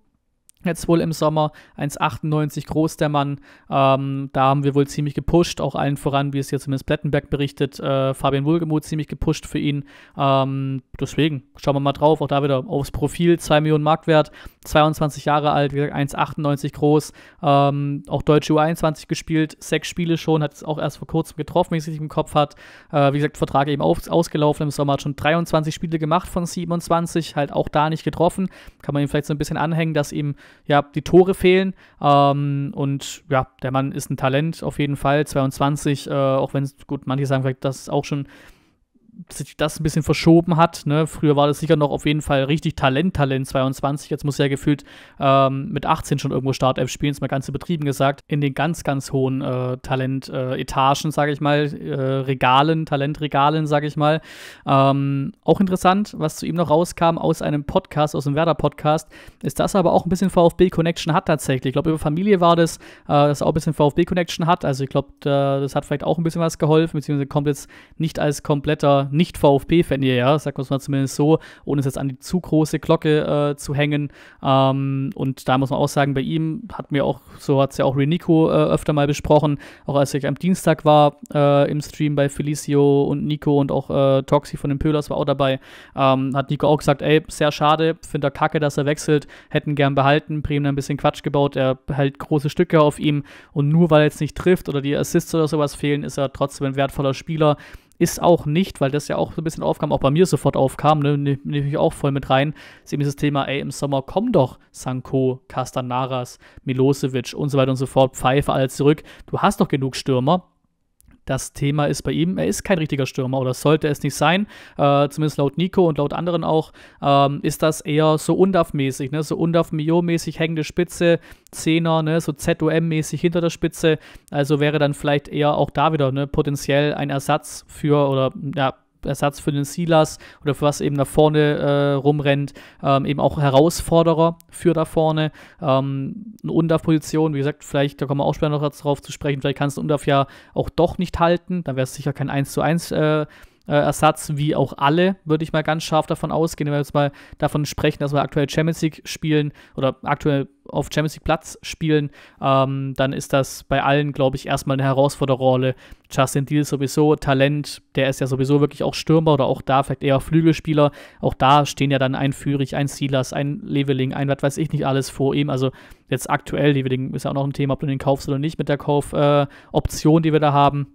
Jetzt wohl im Sommer 1,98 groß der Mann. Ähm, da haben wir wohl ziemlich gepusht, auch allen voran, wie es jetzt zumindest Plettenberg berichtet, äh, Fabian Wohlgemuth ziemlich gepusht für ihn. Ähm, deswegen schauen wir mal drauf, auch da wieder aufs Profil, 2 Millionen Marktwert, 22 Jahre alt, wie gesagt, 1,98 groß, ähm, auch deutsche U21 gespielt, sechs Spiele schon, hat es auch erst vor kurzem getroffen, wie es sich im Kopf hat. Äh, wie gesagt, Vertrag eben auf, ausgelaufen im Sommer, hat schon 23 Spiele gemacht von 27, halt auch da nicht getroffen. Kann man ihm vielleicht so ein bisschen anhängen, dass ihm ja die Tore fehlen. Ähm, und ja, der Mann ist ein Talent auf jeden Fall, 22, äh, auch wenn es, gut, manche sagen vielleicht, dass es auch schon sich das ein bisschen verschoben hat. Ne? Früher war das sicher noch auf jeden Fall richtig Talent, Talent 22. Jetzt muss er ja gefühlt ähm, mit 18 schon irgendwo start Startelf spielen, ist mal ganz Betrieben gesagt. In den ganz, ganz hohen äh, Talent-Etagen, äh, sage ich mal, äh, Regalen, Talentregalen, sage ich mal. Ähm, auch interessant, was zu ihm noch rauskam aus einem Podcast, aus dem Werder-Podcast, ist, dass er aber auch ein bisschen VfB-Connection hat tatsächlich. Ich glaube, über Familie war das, äh, dass er auch ein bisschen VfB-Connection hat. Also ich glaube, das hat vielleicht auch ein bisschen was geholfen, beziehungsweise kommt jetzt nicht als kompletter nicht-VfB-Fan hier, ja, sagt man es mal zumindest so, ohne es jetzt an die zu große Glocke äh, zu hängen. Ähm, und da muss man auch sagen, bei ihm hat mir auch, so hat es ja auch Renico äh, öfter mal besprochen, auch als ich am Dienstag war äh, im Stream bei Felicio und Nico und auch äh, Toxi von den Pölers war auch dabei, ähm, hat Nico auch gesagt, ey, sehr schade, finde er kacke, dass er wechselt, hätten gern behalten, Bremen ein bisschen Quatsch gebaut, er hält große Stücke auf ihm und nur weil er jetzt nicht trifft oder die Assists oder sowas fehlen, ist er trotzdem ein wertvoller Spieler ist auch nicht, weil das ja auch so ein bisschen aufkam, auch bei mir sofort aufkam, ne, ne nehme ne, ich auch voll mit rein, ist eben dieses Thema, ey, im Sommer kommen doch Sanko, Castanaras, Milosevic und so weiter und so fort, Pfeife, alle zurück. Du hast doch genug Stürmer das Thema ist bei ihm, er ist kein richtiger Stürmer oder sollte es nicht sein. Äh, zumindest laut Nico und laut anderen auch, ähm, ist das eher so UNDAF-mäßig, ne? so UNDAF-Mio-mäßig hängende Spitze, Zehner, ne? so ZOM-mäßig hinter der Spitze. Also wäre dann vielleicht eher auch da wieder ne? potenziell ein Ersatz für oder ja, Ersatz für den Silas oder für was eben da vorne äh, rumrennt, ähm, eben auch Herausforderer für da vorne. Ähm, eine Undaf-Position, wie gesagt, vielleicht, da kommen wir auch später noch darauf zu sprechen, vielleicht kannst du Undaf ja auch doch nicht halten, dann wäre es sicher kein 1 zu 1 äh, äh, Ersatz, wie auch alle, würde ich mal ganz scharf davon ausgehen, wenn wir jetzt mal davon sprechen, dass wir aktuell Champions League spielen oder aktuell auf Champions League Platz spielen, ähm, dann ist das bei allen, glaube ich, erstmal eine Herausforderrolle. Justin Deal sowieso Talent, der ist ja sowieso wirklich auch Stürmer oder auch da vielleicht eher Flügelspieler. Auch da stehen ja dann ein Führig, ein Silas, ein Leveling, ein was weiß ich nicht alles vor ihm. Also jetzt aktuell, Leveling ist ja auch noch ein Thema, ob du den kaufst oder nicht mit der Kaufoption, äh, die wir da haben.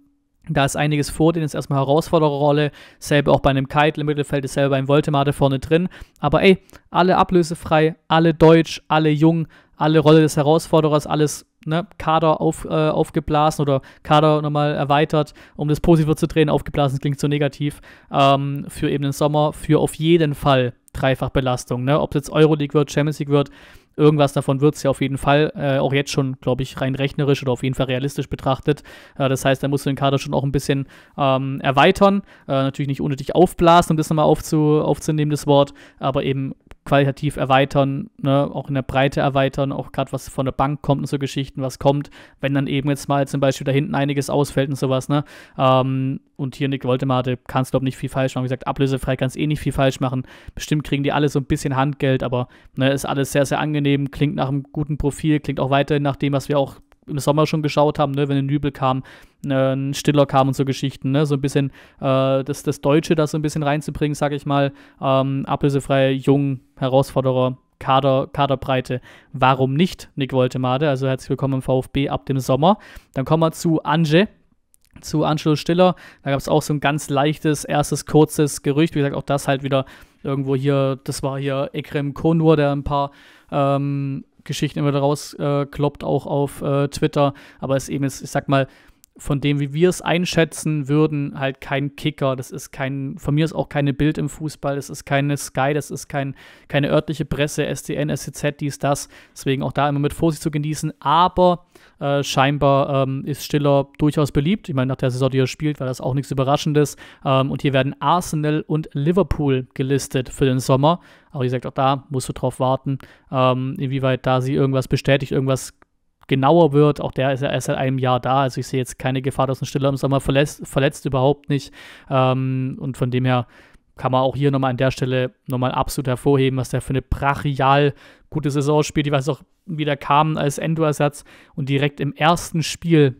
Da ist einiges vor, den ist erstmal Herausfordererrolle. Selbe auch bei einem Keitel im Mittelfeld, ist selber beim Voltemade vorne drin. Aber ey, alle ablösefrei, alle deutsch, alle jung alle Rolle des Herausforderers, alles ne, Kader auf, äh, aufgeblasen oder Kader nochmal erweitert, um das Positive zu drehen. Aufgeblasen klingt so negativ. Ähm, für eben den Sommer, für auf jeden Fall Dreifachbelastung. Ne? Ob es jetzt Euroleague wird, Champions League wird, irgendwas davon wird es ja auf jeden Fall, äh, auch jetzt schon, glaube ich, rein rechnerisch oder auf jeden Fall realistisch betrachtet. Äh, das heißt, da musst du den Kader schon auch ein bisschen ähm, erweitern. Äh, natürlich nicht unnötig aufblasen, um das nochmal aufzu aufzunehmen, das Wort, aber eben qualitativ erweitern, ne, auch in der Breite erweitern, auch gerade was von der Bank kommt und so Geschichten, was kommt, wenn dann eben jetzt mal zum Beispiel da hinten einiges ausfällt und sowas, ne? Ähm, und hier Nick Woltemade kannst du, glaube nicht viel falsch machen. Wie gesagt, ablösefrei kannst eh nicht viel falsch machen. Bestimmt kriegen die alle so ein bisschen Handgeld, aber ne, ist alles sehr, sehr angenehm, klingt nach einem guten Profil, klingt auch weiterhin nach dem, was wir auch im Sommer schon geschaut haben, ne, wenn ein Nübel kam, äh, ein Stiller kam und so Geschichten, ne, so ein bisschen äh, das, das Deutsche da so ein bisschen reinzubringen, sage ich mal, ähm, ablösefreie Jung, Herausforderer, Kader, Kaderbreite. Warum nicht Nick Woltemade? Also herzlich willkommen im VfB ab dem Sommer. Dann kommen wir zu Ange, zu Angelo Stiller. Da gab es auch so ein ganz leichtes, erstes, kurzes Gerücht. Wie gesagt, auch das halt wieder irgendwo hier, das war hier Ekrem Konur, der ein paar ähm, Geschichten immer daraus äh, kloppt, auch auf äh, Twitter. Aber es eben ist, ich sag mal, von dem, wie wir es einschätzen würden, halt kein Kicker. Das ist kein, von mir ist auch keine Bild im Fußball, das ist keine Sky, das ist kein, keine örtliche Presse, SDN, SCZ, dies, das. Deswegen auch da immer mit Vorsicht zu genießen. Aber äh, scheinbar ähm, ist Stiller durchaus beliebt. Ich meine, nach der Saison, die er spielt, war das auch nichts Überraschendes. Ähm, und hier werden Arsenal und Liverpool gelistet für den Sommer. Aber wie gesagt, auch da musst du drauf warten, ähm, inwieweit da sie irgendwas bestätigt, irgendwas genauer wird. Auch der ist ja erst seit einem Jahr da. Also ich sehe jetzt keine Gefahr, dass ein Stiller im Sommer verletzt, verletzt überhaupt nicht. Ähm, und von dem her kann man auch hier nochmal an der Stelle nochmal absolut hervorheben, was der für eine brachial gute Saison spielt. Ich weiß auch, wie der kam als Endo-Ersatz und direkt im ersten Spiel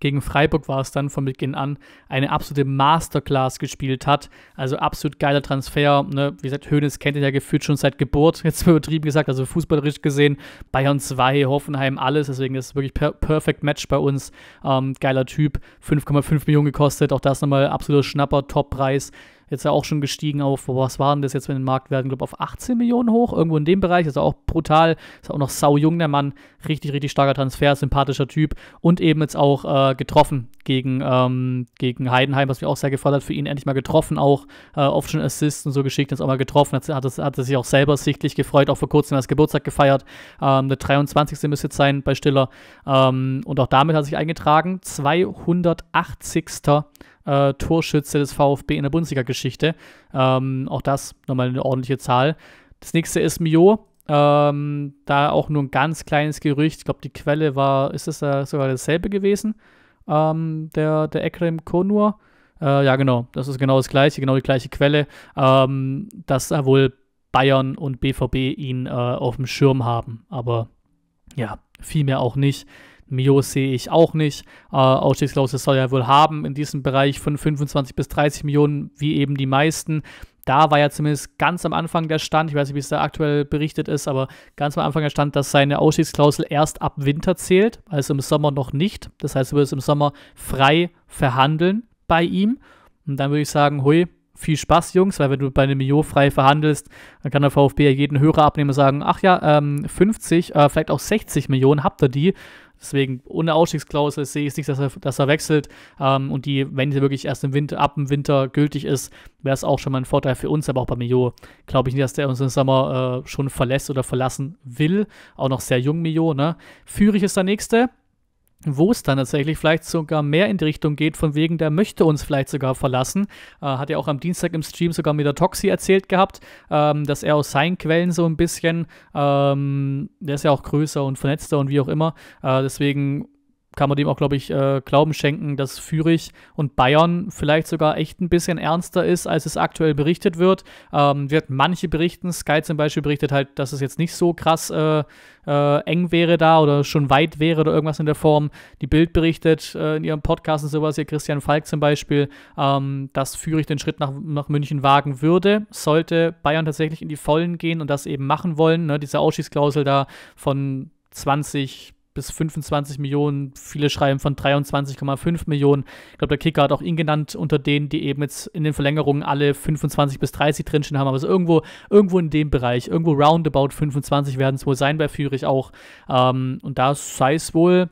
gegen Freiburg war es dann von Beginn an eine absolute Masterclass gespielt hat. Also absolut geiler Transfer. Ne? Wie gesagt, Hoeneß kennt ihn ja gefühlt schon seit Geburt, *laughs* jetzt übertrieben gesagt, also fußballerisch gesehen. Bayern 2, Hoffenheim, alles. Deswegen ist es wirklich per perfect Match bei uns. Ähm, geiler Typ. 5,5 Millionen gekostet. Auch das nochmal absoluter Schnapper, Toppreis. Jetzt ja auch schon gestiegen auf, was waren das jetzt mit den Marktwerten? Ich glaube, auf 18 Millionen hoch, irgendwo in dem Bereich. Also auch brutal. Ist auch noch saujung der Mann. Richtig, richtig starker Transfer, sympathischer Typ. Und eben jetzt auch äh, getroffen gegen, ähm, gegen Heidenheim, was mich auch sehr gefreut hat. Für ihn endlich mal getroffen, auch äh, oft schon Assists und so geschickt. Jetzt auch mal getroffen. Hat, hat, hat er sich auch selber sichtlich gefreut. Auch vor kurzem das Geburtstag gefeiert. Ähm, der 23. müsste jetzt sein bei Stiller. Ähm, und auch damit hat er sich eingetragen. 280 äh, Torschütze des VfB in der Bundesliga-Geschichte. Ähm, auch das nochmal eine ordentliche Zahl. Das nächste ist Mio. Ähm, da auch nur ein ganz kleines Gerücht. Ich glaube, die Quelle war, ist es da sogar dasselbe gewesen? Ähm, der, der Ekrem Konur. Äh, ja, genau. Das ist genau das gleiche, genau die gleiche Quelle. Ähm, dass da wohl Bayern und BVB ihn äh, auf dem Schirm haben. Aber ja, vielmehr auch nicht. Mio sehe ich auch nicht. Äh, Ausstiegsklausel soll er wohl haben in diesem Bereich von 25 bis 30 Millionen, wie eben die meisten. Da war ja zumindest ganz am Anfang der Stand, ich weiß nicht, wie es da aktuell berichtet ist, aber ganz am Anfang der Stand, dass seine Ausstiegsklausel erst ab Winter zählt, also im Sommer noch nicht. Das heißt, er würde es im Sommer frei verhandeln bei ihm. Und dann würde ich sagen, hui, viel Spaß, Jungs, weil wenn du bei einem Mio frei verhandelst, dann kann der VfB ja jeden Hörer abnehmen und sagen, ach ja, ähm, 50, äh, vielleicht auch 60 Millionen habt ihr die. Deswegen ohne Ausstiegsklausel sehe ich es nicht, dass er, dass er wechselt. Ähm, und die, wenn sie wirklich erst im Winter, ab dem Winter gültig ist, wäre es auch schon mal ein Vorteil für uns. Aber auch bei Mio glaube ich nicht, dass der uns im Sommer äh, schon verlässt oder verlassen will. Auch noch sehr jung Mio. Ne? Führig ist der nächste wo es dann tatsächlich vielleicht sogar mehr in die Richtung geht, von wegen, der möchte uns vielleicht sogar verlassen. Äh, hat ja auch am Dienstag im Stream sogar mit der Toxi erzählt gehabt, ähm, dass er aus seinen Quellen so ein bisschen, ähm, der ist ja auch größer und vernetzter und wie auch immer, äh, deswegen kann man dem auch, glaube ich, äh, Glauben schenken, dass Fürich und Bayern vielleicht sogar echt ein bisschen ernster ist, als es aktuell berichtet wird. Ähm, wird manche berichten, Sky zum Beispiel berichtet halt, dass es jetzt nicht so krass äh, äh, eng wäre da oder schon weit wäre oder irgendwas in der Form. Die Bild berichtet äh, in ihrem Podcast und sowas, hier Christian Falk zum Beispiel, ähm, dass Fürich den Schritt nach, nach München wagen würde, sollte Bayern tatsächlich in die Vollen gehen und das eben machen wollen. Ne? Diese Ausschießklausel da von 20 bis 25 Millionen, viele schreiben von 23,5 Millionen. Ich glaube, der Kicker hat auch ihn genannt unter denen, die eben jetzt in den Verlängerungen alle 25 bis 30 drinstehen haben. Aber so irgendwo, irgendwo in dem Bereich, irgendwo roundabout 25 werden es wohl sein bei Führig auch. Ähm, und da sei es wohl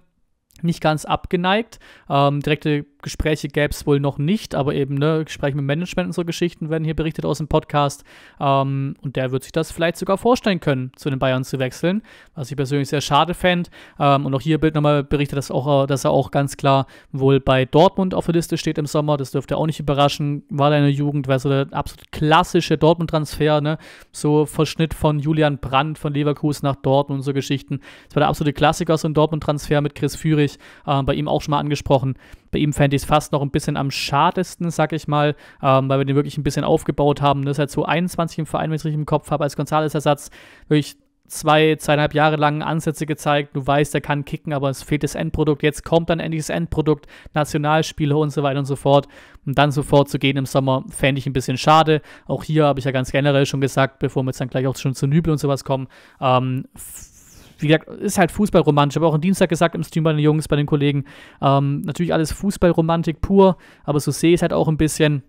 nicht ganz abgeneigt. Ähm, direkte Gespräche gäbe es wohl noch nicht, aber eben ne, Gespräche mit Management und so Geschichten werden hier berichtet aus dem Podcast. Ähm, und der wird sich das vielleicht sogar vorstellen können, zu den Bayern zu wechseln, was ich persönlich sehr schade fände. Ähm, und auch hier Bild nochmal berichtet, dass, auch, dass er auch ganz klar wohl bei Dortmund auf der Liste steht im Sommer. Das dürfte auch nicht überraschen. War da in der Jugend, war so der absolut klassische Dortmund-Transfer, ne? so Verschnitt von Julian Brandt von Leverkusen nach Dortmund und so Geschichten. Das war der absolute Klassiker, so ein Dortmund-Transfer mit Chris Führig, äh, bei ihm auch schon mal angesprochen. Bei ihm fände ich es fast noch ein bisschen am schadesten, sag ich mal, ähm, weil wir den wirklich ein bisschen aufgebaut haben. Das ne? ist halt so 21 im Verein, wenn ich es richtig im Kopf habe, als Gonzales-Ersatz. Wirklich zwei, zweieinhalb Jahre lang Ansätze gezeigt. Du weißt, er kann kicken, aber es fehlt das Endprodukt. Jetzt kommt dann endlich das Endprodukt, Nationalspieler und so weiter und so fort. Und dann sofort zu gehen im Sommer, fände ich ein bisschen schade. Auch hier habe ich ja ganz generell schon gesagt, bevor wir jetzt dann gleich auch schon zu Nübel und sowas kommen, ähm, wie gesagt, ist halt Fußballromantisch. Ich habe auch am Dienstag gesagt im Stream bei den Jungs, bei den Kollegen, ähm, natürlich alles Fußballromantik pur, aber so sehe ich es halt auch ein bisschen.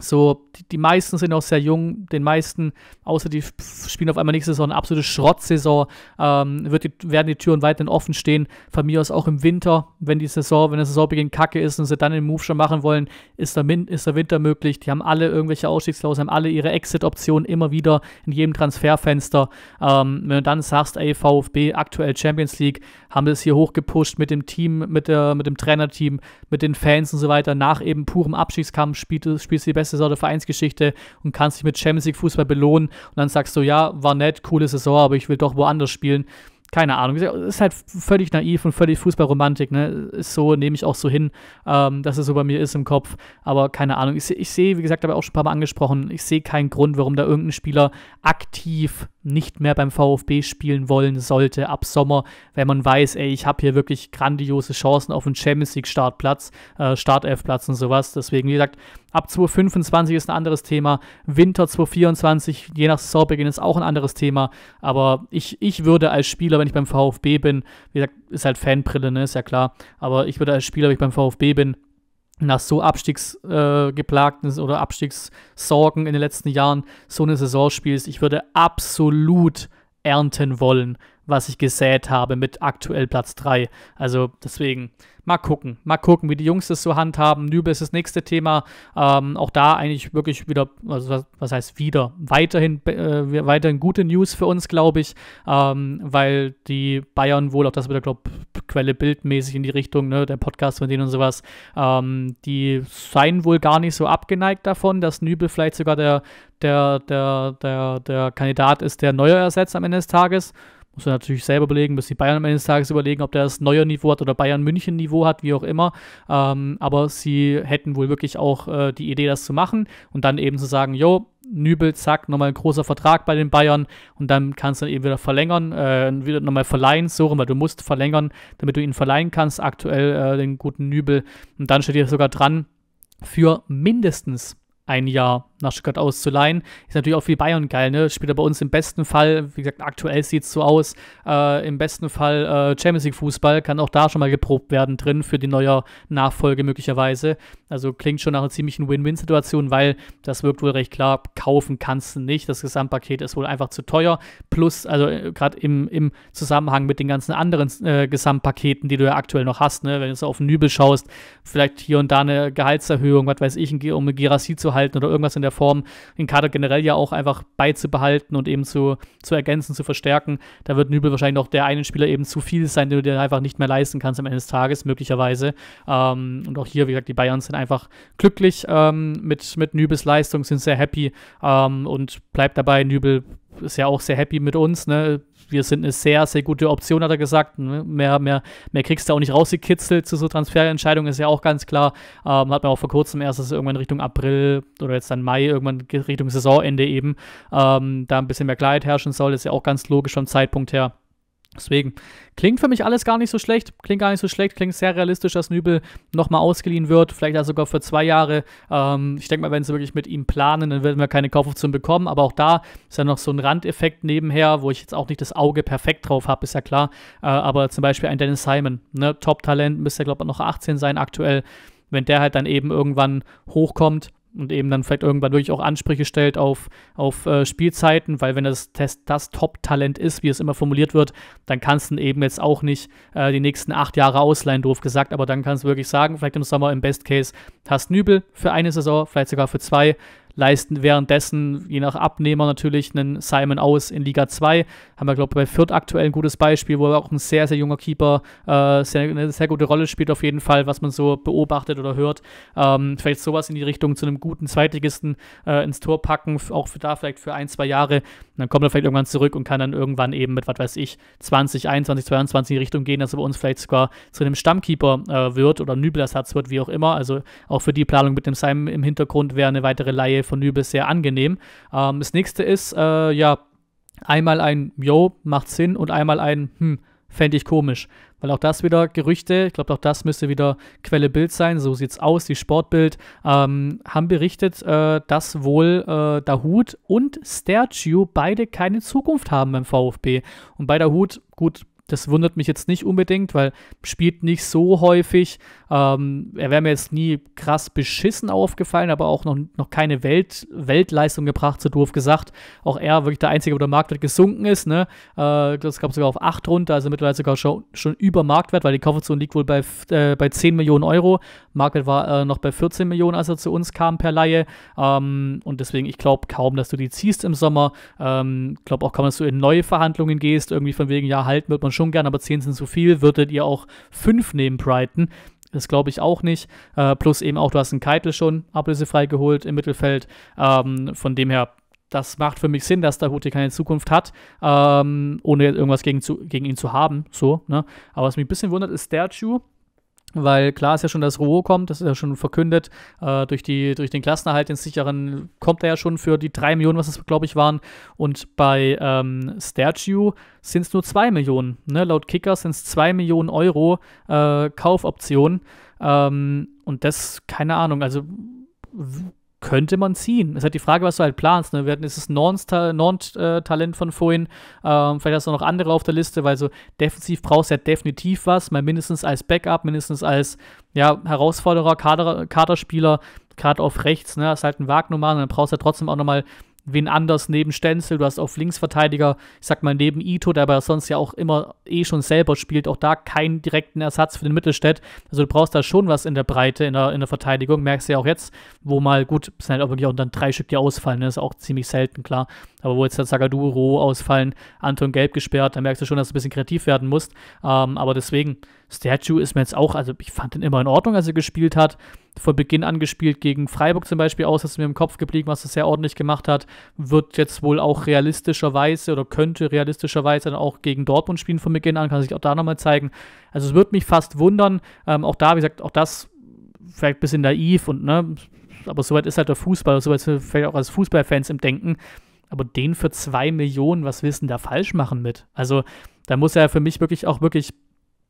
So, die, die, meisten sind auch sehr jung, den meisten, außer die spielen auf einmal nächste Saison eine absolute Schrottsaison, ähm, wird die, werden die Türen weiterhin offen stehen. Von mir aus auch im Winter, wenn die Saison, wenn der Saisonbeginn kacke ist und sie dann den Move schon machen wollen, ist der, Min ist der Winter möglich. Die haben alle irgendwelche Ausstiegsklauseln, haben alle ihre Exit-Optionen immer wieder in jedem Transferfenster. Ähm, wenn du dann sagst, ey, VfB, aktuell Champions League, haben wir es hier hochgepusht mit dem Team, mit, der, mit dem Trainerteam, mit den Fans und so weiter. Nach eben purem Abstiegskampf spielt, spielst du die beste Saison der Vereinsgeschichte und kannst dich mit Champions League Fußball belohnen und dann sagst du, ja, war nett, coole Saison, aber ich will doch woanders spielen. Keine Ahnung. Ist halt völlig naiv und völlig Fußballromantik, ne? Ist so, nehme ich auch so hin, ähm, dass es so bei mir ist im Kopf. Aber keine Ahnung. Ich, ich sehe, wie gesagt, habe ich auch schon ein paar Mal angesprochen, ich sehe keinen Grund, warum da irgendein Spieler aktiv nicht mehr beim VfB spielen wollen sollte ab Sommer, wenn man weiß, ey, ich habe hier wirklich grandiose Chancen auf einen Champions League Startplatz, äh, Startelfplatz und sowas. Deswegen, wie gesagt, Ab 2025 ist ein anderes Thema. Winter 2024, je nach Saisonbeginn, ist auch ein anderes Thema. Aber ich, ich würde als Spieler, wenn ich beim VfB bin, wie gesagt, ist halt Fanbrille, ne, ist ja klar. Aber ich würde als Spieler, wenn ich beim VfB bin, nach so abstiegsgeplagten äh, oder Abstiegssorgen in den letzten Jahren so eine Saison spielst, ich würde absolut ernten wollen was ich gesät habe mit aktuell Platz 3. Also deswegen mal gucken, mal gucken, wie die Jungs das so handhaben. Nübel ist das nächste Thema. Ähm, auch da eigentlich wirklich wieder, also was, heißt wieder, weiterhin, äh, weiterhin gute News für uns, glaube ich, ähm, weil die Bayern wohl, auch das wieder, glaube Quelle bildmäßig in die Richtung, ne, der Podcast von denen und sowas, ähm, die seien wohl gar nicht so abgeneigt davon, dass Nübel vielleicht sogar der, der, der, der, der Kandidat ist, der neuer ersetzt am Ende des Tages. Muss man natürlich selber überlegen, bis die Bayern am Ende des Tages überlegen, ob der das neue Niveau hat oder Bayern München Niveau hat, wie auch immer. Ähm, aber sie hätten wohl wirklich auch äh, die Idee, das zu machen und dann eben zu sagen, jo, Nübel, zack, nochmal ein großer Vertrag bei den Bayern und dann kannst du ihn eben wieder verlängern, äh, wieder nochmal verleihen, so weil du musst verlängern, damit du ihn verleihen kannst, aktuell äh, den guten Nübel. Und dann steht hier sogar dran, für mindestens ein Jahr nach Stuttgart auszuleihen. Ist natürlich auch für die Bayern geil, ne? Spielt er bei uns im besten Fall, wie gesagt, aktuell sieht es so aus, äh, im besten Fall äh, Champions League Fußball, kann auch da schon mal geprobt werden drin für die neue Nachfolge möglicherweise. Also klingt schon nach einer ziemlichen Win-Win-Situation, weil das wirkt wohl recht klar, kaufen kannst du nicht. Das Gesamtpaket ist wohl einfach zu teuer. Plus, also äh, gerade im, im Zusammenhang mit den ganzen anderen äh, Gesamtpaketen, die du ja aktuell noch hast, ne? wenn du so auf den Nübel schaust, vielleicht hier und da eine Gehaltserhöhung, was weiß ich, um eine Girassi zu halten oder irgendwas in der Form den Kader generell ja auch einfach beizubehalten und eben zu, zu ergänzen, zu verstärken. Da wird Nübel wahrscheinlich noch der einen Spieler eben zu viel sein, den du dir einfach nicht mehr leisten kannst am Ende des Tages, möglicherweise. Ähm, und auch hier, wie gesagt, die Bayern sind einfach glücklich ähm, mit, mit Nübels Leistung, sind sehr happy ähm, und bleibt dabei. Nübel ist ja auch sehr happy mit uns, ne? Wir sind eine sehr, sehr gute Option, hat er gesagt. Ne? Mehr, mehr, mehr kriegst du auch nicht rausgekitzelt zu so Transferentscheidungen, ist ja auch ganz klar. Ähm, hat man auch vor kurzem erst, dass irgendwann Richtung April oder jetzt dann Mai, irgendwann Richtung Saisonende eben, ähm, da ein bisschen mehr Klarheit herrschen soll, ist ja auch ganz logisch vom Zeitpunkt her. Deswegen klingt für mich alles gar nicht so schlecht, klingt gar nicht so schlecht, klingt sehr realistisch, dass Nübel nochmal ausgeliehen wird, vielleicht auch sogar für zwei Jahre. Ähm, ich denke mal, wenn sie wirklich mit ihm planen, dann werden wir keine Kaufoption bekommen, aber auch da ist ja noch so ein Randeffekt nebenher, wo ich jetzt auch nicht das Auge perfekt drauf habe, ist ja klar. Äh, aber zum Beispiel ein Dennis Simon, ne? Top-Talent, müsste ja, glaube ich, noch 18 sein aktuell. Wenn der halt dann eben irgendwann hochkommt, und eben dann vielleicht irgendwann wirklich auch Ansprüche stellt auf, auf äh, Spielzeiten, weil wenn das Test das Top-Talent ist, wie es immer formuliert wird, dann kannst du eben jetzt auch nicht äh, die nächsten acht Jahre ausleihen, doof gesagt, aber dann kannst du wirklich sagen, vielleicht im Sommer im Best Case hast Nübel für eine Saison, vielleicht sogar für zwei, leisten währenddessen, je nach Abnehmer natürlich, einen Simon aus in Liga 2. Haben wir, glaube ich, bei Fürth aktuell ein gutes Beispiel, wo auch ein sehr, sehr junger Keeper äh, sehr, eine sehr gute Rolle spielt, auf jeden Fall, was man so beobachtet oder hört. Ähm, vielleicht sowas in die Richtung zu einem guten Zweitligisten äh, ins Tor packen, auch für da vielleicht für ein, zwei Jahre. Und dann kommt er vielleicht irgendwann zurück und kann dann irgendwann eben mit, was weiß ich, 20, 21, 22 in die Richtung gehen, dass er bei uns vielleicht sogar zu einem Stammkeeper äh, wird oder Nübelersatz wird, wie auch immer. Also auch für die Planung mit dem Simon im Hintergrund wäre eine weitere Laie von Nübel sehr angenehm. Ähm, das nächste ist, äh, ja, einmal ein Yo, macht Sinn und einmal ein Hm, fände ich komisch. Weil auch das wieder Gerüchte, ich glaube, auch das müsste wieder Quelle Bild sein, so sieht's aus, die Sportbild, ähm, haben berichtet, äh, dass wohl äh, Dahut und Stergiu beide keine Zukunft haben beim VfB. Und bei Dahut, gut, das wundert mich jetzt nicht unbedingt, weil spielt nicht so häufig, ähm, er wäre mir jetzt nie krass beschissen aufgefallen, aber auch noch, noch keine Welt, Weltleistung gebracht, so doof gesagt. Auch er wirklich der Einzige, wo der Marktwert gesunken ist. Ne? Äh, das gab sogar auf 8 runter, also mittlerweile sogar schon, schon über Marktwert, weil die Kaufoption liegt wohl bei, äh, bei 10 Millionen Euro. Marktwert war äh, noch bei 14 Millionen, als er zu uns kam per Laie. Ähm, und deswegen, ich glaube kaum, dass du die ziehst im Sommer. Ähm, glaube auch kaum, dass du in neue Verhandlungen gehst. Irgendwie von wegen, ja, halten wird man schon gern, aber 10 sind zu viel. Würdet ihr auch 5 nehmen, Brighton? Das glaube ich auch nicht. Äh, plus eben auch, du hast einen Keitel schon ablösefrei geholt im Mittelfeld. Ähm, von dem her, das macht für mich Sinn, dass der Hute keine Zukunft hat, ähm, ohne irgendwas gegen, zu, gegen ihn zu haben. So, ne? Aber was mich ein bisschen wundert, ist der Sterchu. Weil klar ist ja schon, dass Ruhe kommt, das ist ja schon verkündet. Äh, durch, die, durch den Klassenerhalt, den sicheren, kommt er ja schon für die 3 Millionen, was es, glaube ich, waren. Und bei ähm, Statue sind es nur 2 Millionen. Ne? Laut Kicker sind es 2 Millionen Euro äh, Kaufoption. Ähm, und das, keine Ahnung, also könnte man ziehen. Es ist halt die Frage, was du halt planst. Ne? Wir hatten, ist es Norn-Talent von vorhin. Ähm, vielleicht hast du noch andere auf der Liste, weil so defensiv brauchst du ja definitiv was, mal mindestens als Backup, mindestens als ja, Herausforderer, Kader, Kaderspieler, gerade auf rechts, ne? hast halt einen und dann brauchst du ja trotzdem auch nochmal wen anders neben Stenzel, du hast auf Linksverteidiger, ich sag mal neben Ito, der aber sonst ja auch immer eh schon selber spielt, auch da keinen direkten Ersatz für den Mittelstädt. Also du brauchst da schon was in der Breite, in der, in der Verteidigung, merkst du ja auch jetzt, wo mal, gut, es sind halt auch wirklich auch dann drei Stück, die ausfallen, das ne? ist auch ziemlich selten, klar, aber wo jetzt dann Sagadu, Roh ausfallen, Anton Gelb gesperrt, da merkst du schon, dass du ein bisschen kreativ werden musst, ähm, aber deswegen, Statue ist mir jetzt auch, also ich fand den immer in Ordnung, als er gespielt hat, vor Beginn an gespielt gegen Freiburg zum Beispiel aus, das ist mir im Kopf geblieben, was das sehr ordentlich gemacht hat, wird jetzt wohl auch realistischerweise oder könnte realistischerweise dann auch gegen Dortmund spielen von Beginn an, kann sich auch da nochmal zeigen. Also es würde mich fast wundern, ähm, auch da, wie gesagt, auch das vielleicht ein bisschen naiv und ne, aber soweit ist halt der Fußball, soweit sind wir vielleicht auch als Fußballfans im Denken, aber den für zwei Millionen, was willst du denn da falsch machen mit? Also da muss ja für mich wirklich auch wirklich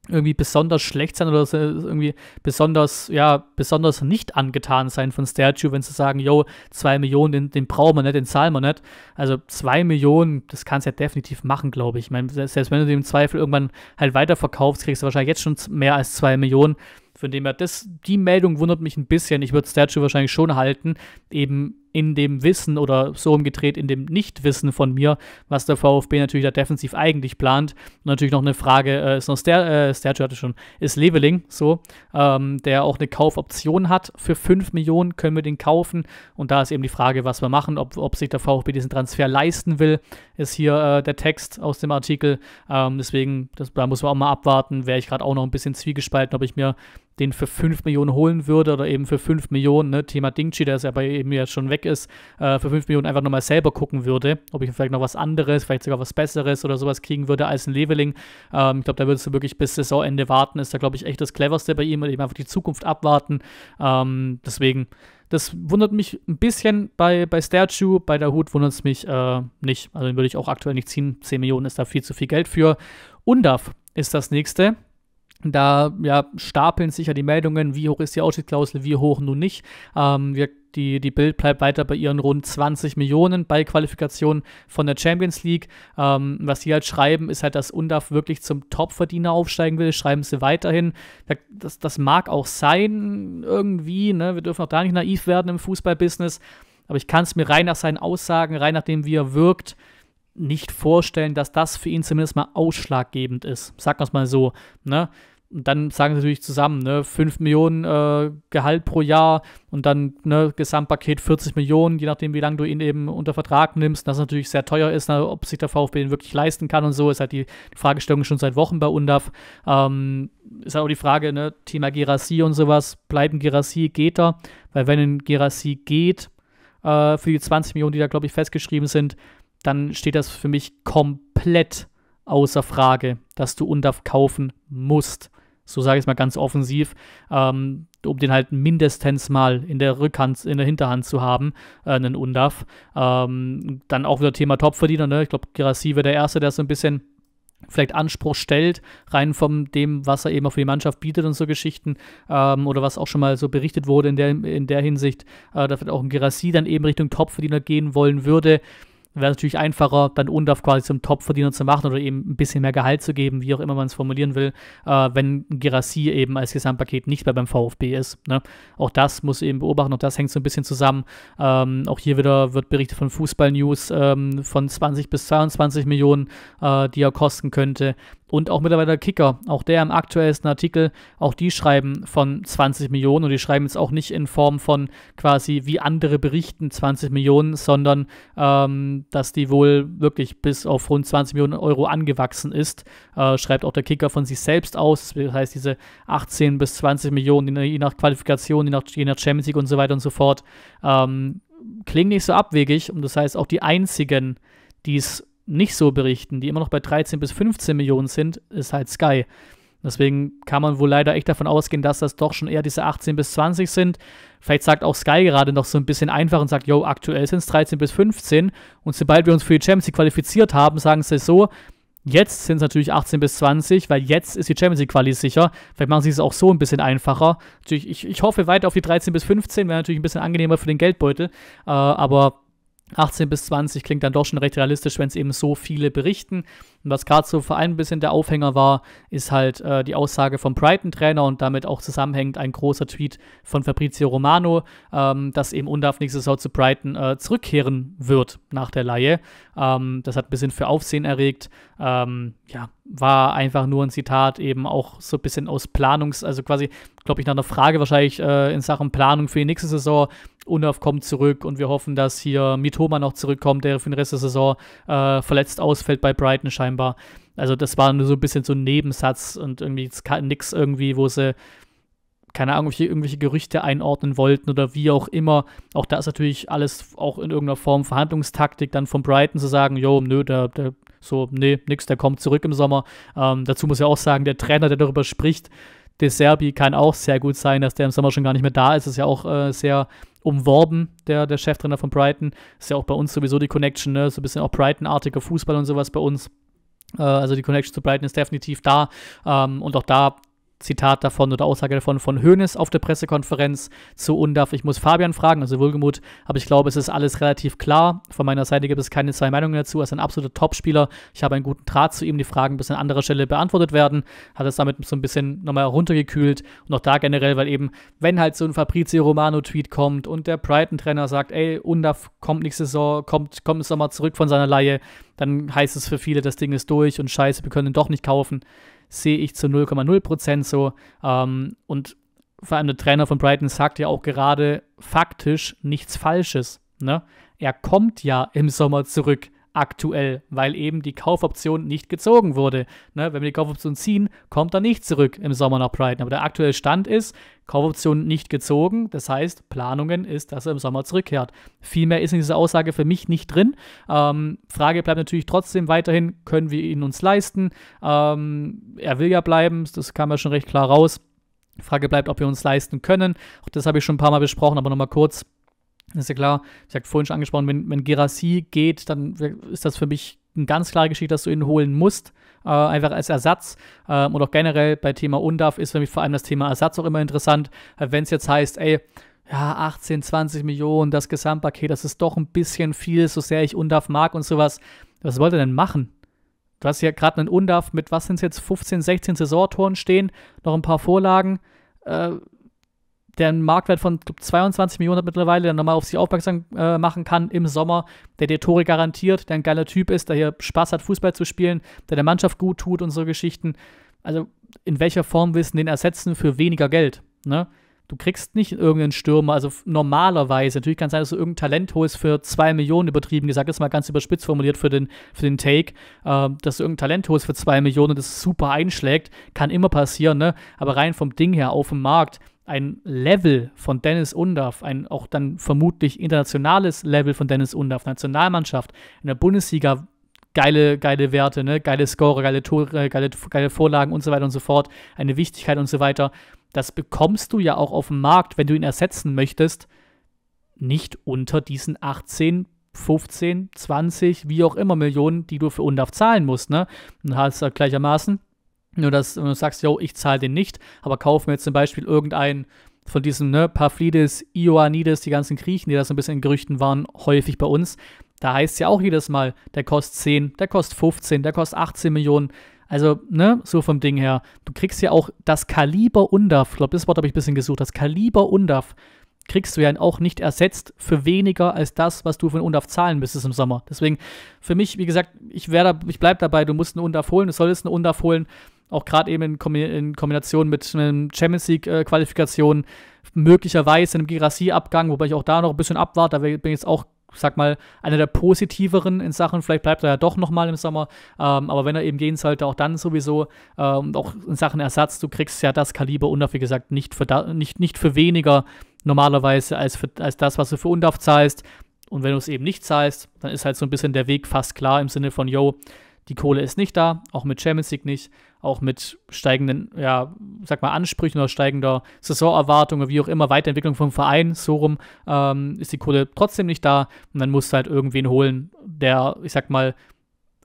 irgendwie besonders schlecht sein oder irgendwie besonders, ja, besonders nicht angetan sein von Statue, wenn sie sagen, yo, zwei Millionen, den, den brauchen wir nicht, den zahlen wir nicht. Also zwei Millionen, das kannst du ja definitiv machen, glaube ich. Ich meine, selbst wenn du den im Zweifel irgendwann halt weiterverkaufst, kriegst du wahrscheinlich jetzt schon mehr als zwei Millionen. Von dem her, das, die Meldung wundert mich ein bisschen. Ich würde Statue wahrscheinlich schon halten, eben in dem Wissen oder so umgedreht in dem Nichtwissen von mir, was der VfB natürlich da defensiv eigentlich plant. Und natürlich noch eine Frage, äh, ist noch Ster äh, Stergio hatte schon, ist Leveling so, ähm, der auch eine Kaufoption hat für 5 Millionen, können wir den kaufen? Und da ist eben die Frage, was wir machen, ob, ob sich der VfB diesen Transfer leisten will, ist hier äh, der Text aus dem Artikel. Ähm, deswegen, das, da muss man auch mal abwarten, wäre ich gerade auch noch ein bisschen zwiegespalten, ob ich mir den für 5 Millionen holen würde oder eben für 5 Millionen, ne, Thema Dingchi, der ist ja bei eben jetzt schon weg ist, äh, für 5 Millionen einfach nochmal selber gucken würde, ob ich vielleicht noch was anderes, vielleicht sogar was Besseres oder sowas kriegen würde als ein Leveling. Ähm, ich glaube, da würdest du wirklich bis Saisonende warten, ist da, glaube ich, echt das Cleverste bei ihm, und eben einfach die Zukunft abwarten. Ähm, deswegen, das wundert mich ein bisschen bei, bei Statue, bei der Hut wundert es mich äh, nicht. Also den würde ich auch aktuell nicht ziehen. 10 Millionen ist da viel zu viel Geld für. Undaf ist das nächste. Da ja, stapeln sich ja die Meldungen, wie hoch ist die Ausstiegsklausel, wie hoch nun nicht. Ähm, wir, die, die Bild bleibt weiter bei ihren rund 20 Millionen bei Qualifikation von der Champions League. Ähm, was sie halt schreiben, ist halt, dass UNDAF wirklich zum Topverdiener aufsteigen will. Schreiben sie weiterhin. Das, das mag auch sein irgendwie. Ne? Wir dürfen auch da nicht naiv werden im Fußballbusiness. Aber ich kann es mir rein nach seinen Aussagen, rein nachdem wie er wirkt, nicht vorstellen, dass das für ihn zumindest mal ausschlaggebend ist. Sag wir es mal so. Ne? Und dann sagen sie natürlich zusammen, ne, 5 Millionen äh, Gehalt pro Jahr und dann ne, Gesamtpaket 40 Millionen, je nachdem, wie lange du ihn eben unter Vertrag nimmst, das natürlich sehr teuer ist, ne, ob sich der VfB ihn wirklich leisten kann und so, ist halt die Fragestellung schon seit Wochen bei UNDAF. Ähm, ist halt auch die Frage, ne, Thema Gerassi und sowas, bleiben Gerassi, geht er? Weil wenn ein Gerassi geht, äh, für die 20 Millionen, die da, glaube ich, festgeschrieben sind, dann steht das für mich komplett außer Frage, dass du UNDAF kaufen musst so sage ich es mal ganz offensiv, ähm, um den halt mindestens mal in der Rückhand, in der Hinterhand zu haben, äh, einen Undaf. Ähm, dann auch wieder Thema Topverdiener, ne? Ich glaube, Girassi wäre der Erste, der so ein bisschen vielleicht Anspruch stellt, rein von dem, was er eben auch für die Mannschaft bietet und so Geschichten, ähm, oder was auch schon mal so berichtet wurde in der, in der Hinsicht, äh, dass auch ein Girassi dann eben Richtung Topverdiener gehen wollen würde wäre natürlich einfacher, dann UNDAF quasi zum Topverdiener zu machen oder eben ein bisschen mehr Gehalt zu geben, wie auch immer man es formulieren will, äh, wenn Girassi eben als Gesamtpaket nicht mehr beim VfB ist. Ne? Auch das muss eben beobachten, auch das hängt so ein bisschen zusammen. Ähm, auch hier wieder wird berichtet von Fußball News ähm, von 20 bis 22 Millionen, äh, die er kosten könnte und auch mittlerweile Kicker, auch der im aktuellsten Artikel, auch die schreiben von 20 Millionen und die schreiben jetzt auch nicht in Form von quasi wie andere berichten 20 Millionen, sondern ähm, dass die wohl wirklich bis auf rund 20 Millionen Euro angewachsen ist, äh, schreibt auch der Kicker von sich selbst aus. Das heißt, diese 18 bis 20 Millionen, je nach Qualifikation, je nach, je nach Champions League und so weiter und so fort, ähm, klingen nicht so abwegig und das heißt auch die einzigen, die es nicht so berichten, die immer noch bei 13 bis 15 Millionen sind, ist halt Sky. Deswegen kann man wohl leider echt davon ausgehen, dass das doch schon eher diese 18 bis 20 sind. Vielleicht sagt auch Sky gerade noch so ein bisschen einfach und sagt, yo, aktuell sind es 13 bis 15. Und sobald wir uns für die Champions League qualifiziert haben, sagen sie so, jetzt sind es natürlich 18 bis 20, weil jetzt ist die Champions League Quali sicher. Vielleicht machen sie es auch so ein bisschen einfacher. Natürlich, ich, ich hoffe weiter auf die 13 bis 15, wäre natürlich ein bisschen angenehmer für den Geldbeutel. Äh, aber 18 bis 20 klingt dann doch schon recht realistisch, wenn es eben so viele berichten. Und was gerade so vor allem ein bisschen der Aufhänger war, ist halt äh, die Aussage vom Brighton-Trainer und damit auch zusammenhängend ein großer Tweet von Fabrizio Romano, ähm, dass eben Undav nächste Saison zu Brighton äh, zurückkehren wird nach der Laie. Ähm, das hat ein bisschen für Aufsehen erregt. Ähm, ja, war einfach nur ein Zitat, eben auch so ein bisschen aus Planungs-, also quasi, glaube ich, nach einer Frage wahrscheinlich äh, in Sachen Planung für die nächste Saison. Undorf kommt zurück und wir hoffen, dass hier Mitoma noch zurückkommt, der für den Rest der Saison äh, verletzt ausfällt bei Brighton scheinbar scheinbar. Also das war nur so ein bisschen so ein Nebensatz und irgendwie nichts irgendwie, wo sie keine Ahnung, irgendwelche, Gerüchte einordnen wollten oder wie auch immer. Auch da ist natürlich alles auch in irgendeiner Form Verhandlungstaktik dann von Brighton zu sagen, jo, nö, der, der so, nee, nix, der kommt zurück im Sommer. Ähm, dazu muss ich auch sagen, der Trainer, der darüber spricht, De Serbi kann auch sehr gut sein, dass der im Sommer schon gar nicht mehr da ist. Ist ja auch äh, sehr umworben, der, der Cheftrainer von Brighton. Ist ja auch bei uns sowieso die Connection, ne? So ein bisschen auch Brighton-artiger Fußball und sowas bei uns. Äh, also die Connection zu Brighton ist definitiv da. Ähm, und auch da Zitat davon oder Aussage davon von Hoeneß auf der Pressekonferenz zu UNDAF. Ich muss Fabian fragen, also Wohlgemut, aber ich glaube, es ist alles relativ klar. Von meiner Seite gibt es keine zwei Meinungen dazu. Er ist ein absoluter Topspieler. Ich habe einen guten Draht zu ihm. Die Fragen müssen an anderer Stelle beantwortet werden. Hat es damit so ein bisschen nochmal runtergekühlt. Und auch da generell, weil eben, wenn halt so ein Fabrizio Romano-Tweet kommt und der Brighton-Trainer sagt, ey, UNDAF kommt nächste Saison, kommt, kommt im Sommer zurück von seiner Laie, dann heißt es für viele, das Ding ist durch und scheiße, wir können ihn doch nicht kaufen sehe ich zu 0,0 so. Ähm, und vor allem der Trainer von Brighton sagt ja auch gerade faktisch nichts Falsches. Ne? Er kommt ja im Sommer zurück aktuell, weil eben die Kaufoption nicht gezogen wurde. Ne, wenn wir die Kaufoption ziehen, kommt er nicht zurück im Sommer nach Brighton. Aber der aktuelle Stand ist, Kaufoption nicht gezogen. Das heißt, Planungen ist, dass er im Sommer zurückkehrt. Viel mehr ist in dieser Aussage für mich nicht drin. Ähm, Frage bleibt natürlich trotzdem weiterhin, können wir ihn uns leisten? Ähm, er will ja bleiben, das kam ja schon recht klar raus. Frage bleibt, ob wir uns leisten können. Auch das habe ich schon ein paar Mal besprochen, aber nochmal kurz. Das ist ja klar, ich habe vorhin schon angesprochen, wenn, wenn Gerassi geht, dann ist das für mich eine ganz klare Geschichte, dass du ihn holen musst, äh, einfach als Ersatz. Äh, und auch generell bei Thema UNDAF ist für mich vor allem das Thema Ersatz auch immer interessant. Äh, wenn es jetzt heißt, ey, ja, 18, 20 Millionen, das Gesamtpaket, das ist doch ein bisschen viel, so sehr ich UNDAF mag und sowas. Was wollt ihr denn machen? Du hast ja gerade einen UNDAF mit, was sind es jetzt, 15, 16 Saisontoren stehen, noch ein paar Vorlagen. Äh, der Marktwert von glaub, 22 Millionen hat mittlerweile, der nochmal auf sich aufmerksam äh, machen kann im Sommer, der dir Tore garantiert, der ein geiler Typ ist, der hier Spaß hat, Fußball zu spielen, der der Mannschaft gut tut und so Geschichten. Also in welcher Form willst du den ersetzen für weniger Geld? Ne? Du kriegst nicht irgendeinen Stürmer, also normalerweise, natürlich kann es sein, dass du irgendein Talent holst für 2 Millionen übertrieben gesagt, das ist mal ganz überspitzt formuliert für den, für den Take, äh, dass du irgendein Talent holst für 2 Millionen und das super einschlägt, kann immer passieren, ne? aber rein vom Ding her auf dem Markt, ein Level von Dennis Undorf, ein auch dann vermutlich internationales Level von Dennis Undorf, Nationalmannschaft, in der Bundesliga geile, geile Werte, ne? geile Score, geile Tore, äh, geile, geile Vorlagen und so weiter und so fort, eine Wichtigkeit und so weiter. Das bekommst du ja auch auf dem Markt, wenn du ihn ersetzen möchtest, nicht unter diesen 18, 15, 20, wie auch immer Millionen, die du für Undorf zahlen musst. Ne? Und hast halt gleichermaßen nur dass du sagst, yo, ich zahle den nicht, aber kaufen mir jetzt zum Beispiel irgendeinen von diesem ne, Paflidis, Ioannides, die ganzen Griechen, die da so ein bisschen in Gerüchten waren, häufig bei uns. Da heißt es ja auch jedes Mal, der kostet 10, der kostet 15, der kostet 18 Millionen. Also, ne, so vom Ding her. Du kriegst ja auch das Kaliber Undaf, ich glaube, das Wort habe ich ein bisschen gesucht, das Kaliber Undaf kriegst du ja auch nicht ersetzt für weniger als das, was du für einen UNDAF zahlen müsstest im Sommer. Deswegen, für mich, wie gesagt, ich, da, ich bleibe dabei, du musst einen UNDAF holen, du solltest einen UNDAF holen, auch gerade eben in, Kombi in, Kombination mit einem Champions League-Qualifikation, äh, möglicherweise einem Girassi-Abgang, wobei ich auch da noch ein bisschen abwarte. Da bin ich jetzt auch, sag mal, einer der positiveren in Sachen. Vielleicht bleibt er ja doch nochmal im Sommer. Ähm, aber wenn er eben gehen sollte, auch dann sowieso. Ähm, und ähm, auch in Sachen Ersatz, du kriegst ja das Kaliber UNDAF, wie gesagt, nicht für, da, nicht, nicht für weniger normalerweise als, für, als das, was du für UNDAF zahlst. Und wenn du es eben nicht zahlst, dann ist halt so ein bisschen der Weg fast klar im Sinne von, yo, die Kohle ist nicht da, auch mit Champions League nicht, auch mit steigenden, ja, sag mal, Ansprüchen oder steigender Saisonerwartungen, wie auch immer, Weiterentwicklung vom Verein, so rum, ähm, ist die Kohle trotzdem nicht da und dann musst du halt irgendwen holen, der, ich sag mal,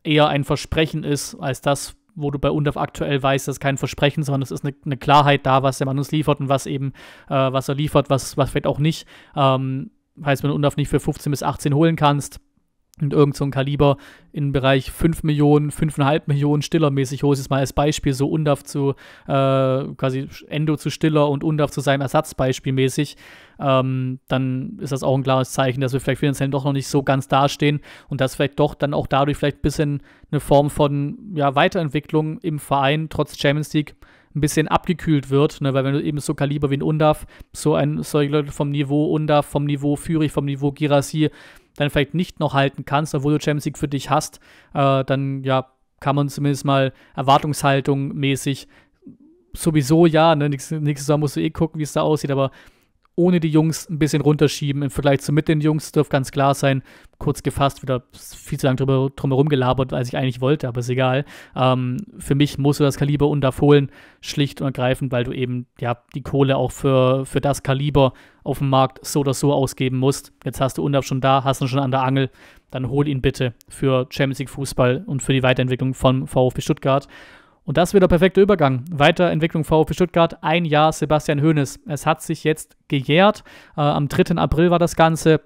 eher ein Versprechen ist, als das, wo du bei UNDAF aktuell weißt, das ist kein Versprechen, sondern es ist eine, eine, Klarheit da, was der Mann uns liefert und was eben, äh, was er liefert, was, was vielleicht auch nicht. Ähm, heißt, wenn du UNDAF nicht für 15 bis 18 holen kannst, und irgend so ein Kaliber im Bereich 5 Millionen, 5,5 Millionen stillermäßig, hole ich es mal als Beispiel, so UNDAF zu, äh, quasi Endo zu Stiller und UNDAF zu seinem Ersatzbeispiel mäßig, ähm, dann ist das auch ein klares Zeichen, dass wir vielleicht finanziell doch noch nicht so ganz dastehen und dass vielleicht doch dann auch dadurch vielleicht ein bisschen eine Form von ja, Weiterentwicklung im Verein trotz Champions League ein bisschen abgekühlt wird, ne? weil wenn du eben so Kaliber wie ein UNDAF, so ein, solche Leute vom Niveau UNDAF, vom Niveau Führig, vom Niveau Girassi, dann vielleicht nicht noch halten kannst, obwohl du Champions League für dich hast, äh, dann ja, kann man zumindest mal Erwartungshaltung mäßig sowieso ja, ne, nächste, nächste Saison musst du eh gucken, wie es da aussieht, aber ohne die Jungs ein bisschen runterschieben im Vergleich zu mit den Jungs, dürfte ganz klar sein. Kurz gefasst, wieder viel zu lange drüber, drumherum gelabert, als ich eigentlich wollte, aber ist egal. Ähm, für mich musst du das Kaliber unterfohlen, schlicht und ergreifend, weil du eben ja, die Kohle auch für, für das Kaliber auf dem Markt so oder so ausgeben musst. Jetzt hast du Undab schon da, hast ihn schon an der Angel, dann hol ihn bitte für Champions League Fußball und für die Weiterentwicklung von VfB Stuttgart. Und das wird der perfekte Übergang. Weiterentwicklung VfB Stuttgart, ein Jahr Sebastian Hoeneß. Es hat sich jetzt gejährt. Äh, am 3. April war das Ganze.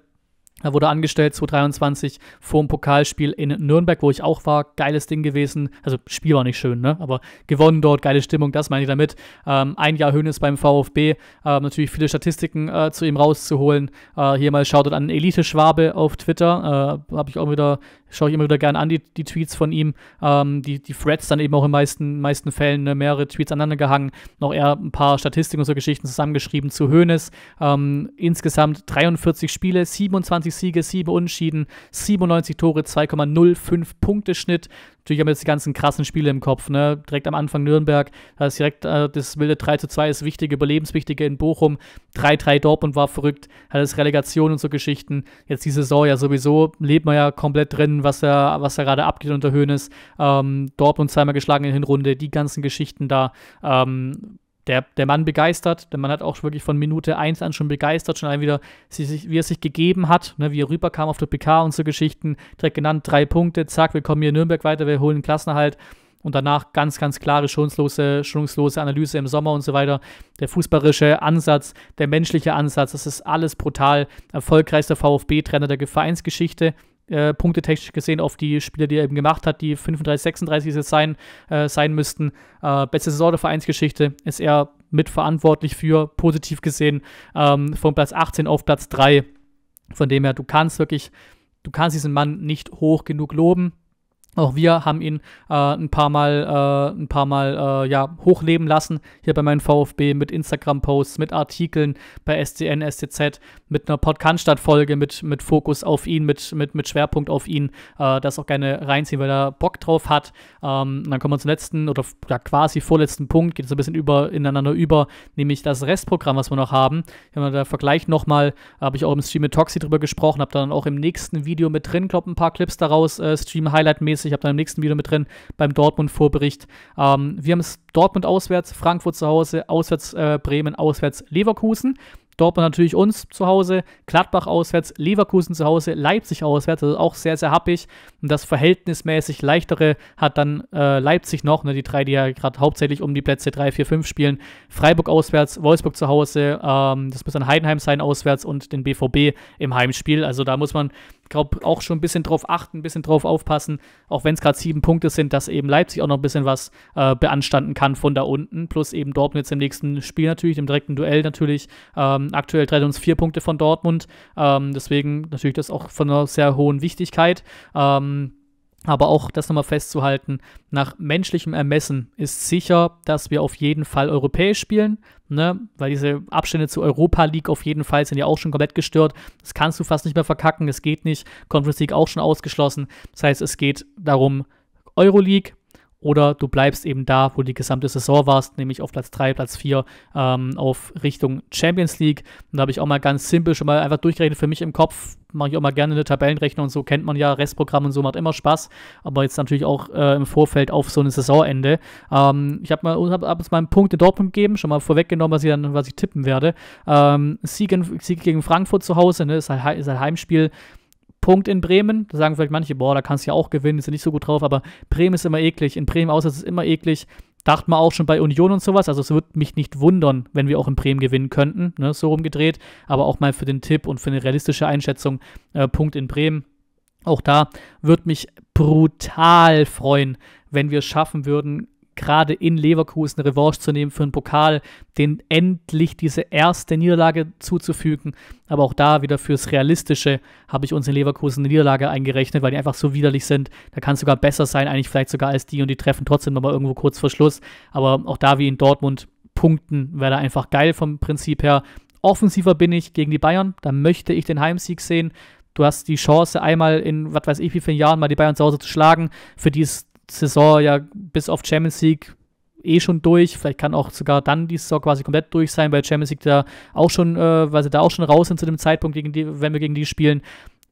Er wurde angestellt 2023 vor dem Pokalspiel in Nürnberg, wo ich auch war. Geiles Ding gewesen. Also, Spiel war nicht schön, ne? Aber gewonnen dort, geile Stimmung, das meine ich damit. Ähm, ein Jahr Hönes beim VfB. Ähm, natürlich viele Statistiken äh, zu ihm rauszuholen. Äh, hier mal Shoutout an Elite Schwabe auf Twitter. Äh, Habe ich auch wieder schaue ich immer wieder gerne an, die, die Tweets von ihm. Ähm, die, die Threads dann eben auch in meisten, meisten Fällen ne, mehrere Tweets aneinander gehangen. Noch eher ein paar Statistiken und so Geschichten zusammengeschrieben zu Hoeneß. Ähm, insgesamt 43 Spiele, 27 Siege, 7 Unschieden, 97 Tore, 2,05 Punkte Schnitt. Natürlich haben wir jetzt die ganzen krassen Spiele im Kopf. Ne? Direkt am Anfang Nürnberg, da ist direkt äh, das wilde 3 zu 2, ist wichtige, überlebenswichtige in Bochum. 3-3 Dortmund war verrückt, hat es Relegation und so Geschichten. Jetzt die Saison ja sowieso, lebt man ja komplett drin, was da, was da gerade abgeht unter Höhnes. Ähm, Dortmund zweimal geschlagen in der Hinrunde, die ganzen Geschichten da. Ähm, der, der Mann begeistert, der Mann hat auch wirklich von Minute 1 an schon begeistert, schon ein wieder, wie er sich gegeben hat, ne, wie er rüberkam auf der PK und so Geschichten, direkt genannt, drei Punkte, zack, wir kommen hier in Nürnberg weiter, wir holen Klassenerhalt und danach ganz, ganz klare, schonungslose, schonungslose Analyse im Sommer und so weiter. Der fußballerische Ansatz, der menschliche Ansatz, das ist alles brutal. Erfolgreichster VfB-Trainer der Vereinsgeschichte äh, punktetechnisch gesehen auf die Spieler, die er eben gemacht hat, die 35, 36 jetzt sein, äh, sein müssten. Äh, beste Saison der Vereinsgeschichte ist er mitverantwortlich für, positiv gesehen, ähm, von Platz 18 auf Platz 3. Von dem her, du kannst wirklich, du kannst diesen Mann nicht hoch genug loben. Auch wir haben ihn äh, ein paar Mal, äh, ein paar Mal äh, ja, hochleben lassen, hier bei meinem VfB, mit Instagram-Posts, mit Artikeln bei SDN, SDZ, mit einer Podcast-Folge, mit, mit Fokus auf ihn, mit, mit, mit Schwerpunkt auf ihn, äh, das auch gerne reinziehen, weil er Bock drauf hat. Ähm, dann kommen wir zum letzten oder ja, quasi vorletzten Punkt, geht so ein bisschen über, ineinander über, nämlich das Restprogramm, was wir noch haben. Wenn wir da Vergleich nochmal, habe ich auch im Stream mit Toxi drüber gesprochen, habe dann auch im nächsten Video mit drin, glaube ein paar Clips daraus, äh, Stream-Highlight-mäßig ist. Ich habe da im nächsten Video mit drin beim Dortmund-Vorbericht. Ähm, wir haben es Dortmund auswärts, Frankfurt zu Hause, auswärts äh, Bremen, auswärts Leverkusen. Dortmund natürlich uns zu Hause, Gladbach auswärts, Leverkusen zu Hause, Leipzig auswärts, also auch sehr, sehr happig. Und das verhältnismäßig leichtere hat dann äh, Leipzig noch, ne, die drei, die ja gerade hauptsächlich um die Plätze 3, 4, 5 spielen. Freiburg auswärts, Wolfsburg zu Hause, ähm, das muss dann Heidenheim sein auswärts und den BVB im Heimspiel. Also da muss man glaube auch schon ein bisschen drauf achten, ein bisschen drauf aufpassen, auch wenn es gerade sieben Punkte sind, dass eben Leipzig auch noch ein bisschen was äh, beanstanden kann von da unten. Plus eben Dortmund jetzt im nächsten Spiel natürlich, im direkten Duell natürlich. Ähm, aktuell trennen uns vier Punkte von Dortmund. Ähm, deswegen natürlich das auch von einer sehr hohen Wichtigkeit. Ähm, aber auch das nochmal festzuhalten, nach menschlichem Ermessen ist sicher, dass wir auf jeden Fall europäisch spielen, ne? weil diese Abstände zur Europa League auf jeden Fall sind ja auch schon komplett gestört. Das kannst du fast nicht mehr verkacken, das geht nicht. Conference League auch schon ausgeschlossen. Das heißt, es geht darum, Euro League, oder du bleibst eben da, wo die gesamte Saison warst, nämlich auf Platz 3, Platz 4, ähm, auf Richtung Champions League. Und da habe ich auch mal ganz simpel schon mal einfach durchgerechnet für mich im Kopf. Mache ich auch mal gerne eine Tabellenrechnung und so kennt man ja. Restprogramm und so macht immer Spaß. Aber jetzt natürlich auch äh, im Vorfeld auf so ein Saisonende. Ähm, ich habe mal hab, hab mal einen Punkt in Dortmund gegeben, schon mal vorweggenommen, was ich, dann, was ich tippen werde. Ähm, Sieg, in, Sieg gegen Frankfurt zu Hause, ne, ist ein, ist halt Heimspiel. Punkt in Bremen. Da sagen vielleicht manche, boah, da kannst du ja auch gewinnen, ist ja nicht so gut drauf, aber Bremen ist immer eklig. In Bremen aus ist es immer eklig. Dachte man auch schon bei Union und sowas. Also es würde mich nicht wundern, wenn wir auch in Bremen gewinnen könnten, ne? so rumgedreht. Aber auch mal für den Tipp und für eine realistische Einschätzung, äh, Punkt in Bremen. Auch da würde mich brutal freuen, wenn wir es schaffen würden, gerade in Leverkusen eine Revanche zu nehmen für einen Pokal, den endlich diese erste Niederlage zuzufügen. Aber auch da wieder fürs Realistische habe ich uns in Leverkusen eine Niederlage eingerechnet, weil die einfach so widerlich sind. Da kann es sogar besser sein, eigentlich vielleicht sogar als die und die treffen trotzdem nochmal irgendwo kurz vor Schluss. Aber auch da wie in Dortmund punkten wäre da einfach geil vom Prinzip her. Offensiver bin ich gegen die Bayern, da möchte ich den Heimsieg sehen du hast die Chance, einmal in, was weiß ich, wie vielen Jahren mal die Bayern zu Hause zu schlagen. Für die ist Saison ja bis auf Champions League eh schon durch. Vielleicht kann auch sogar dann die Saison quasi komplett durch sein, weil Champions League da auch schon, äh, weil sie da auch schon raus sind zu dem Zeitpunkt, gegen die, wenn wir gegen die spielen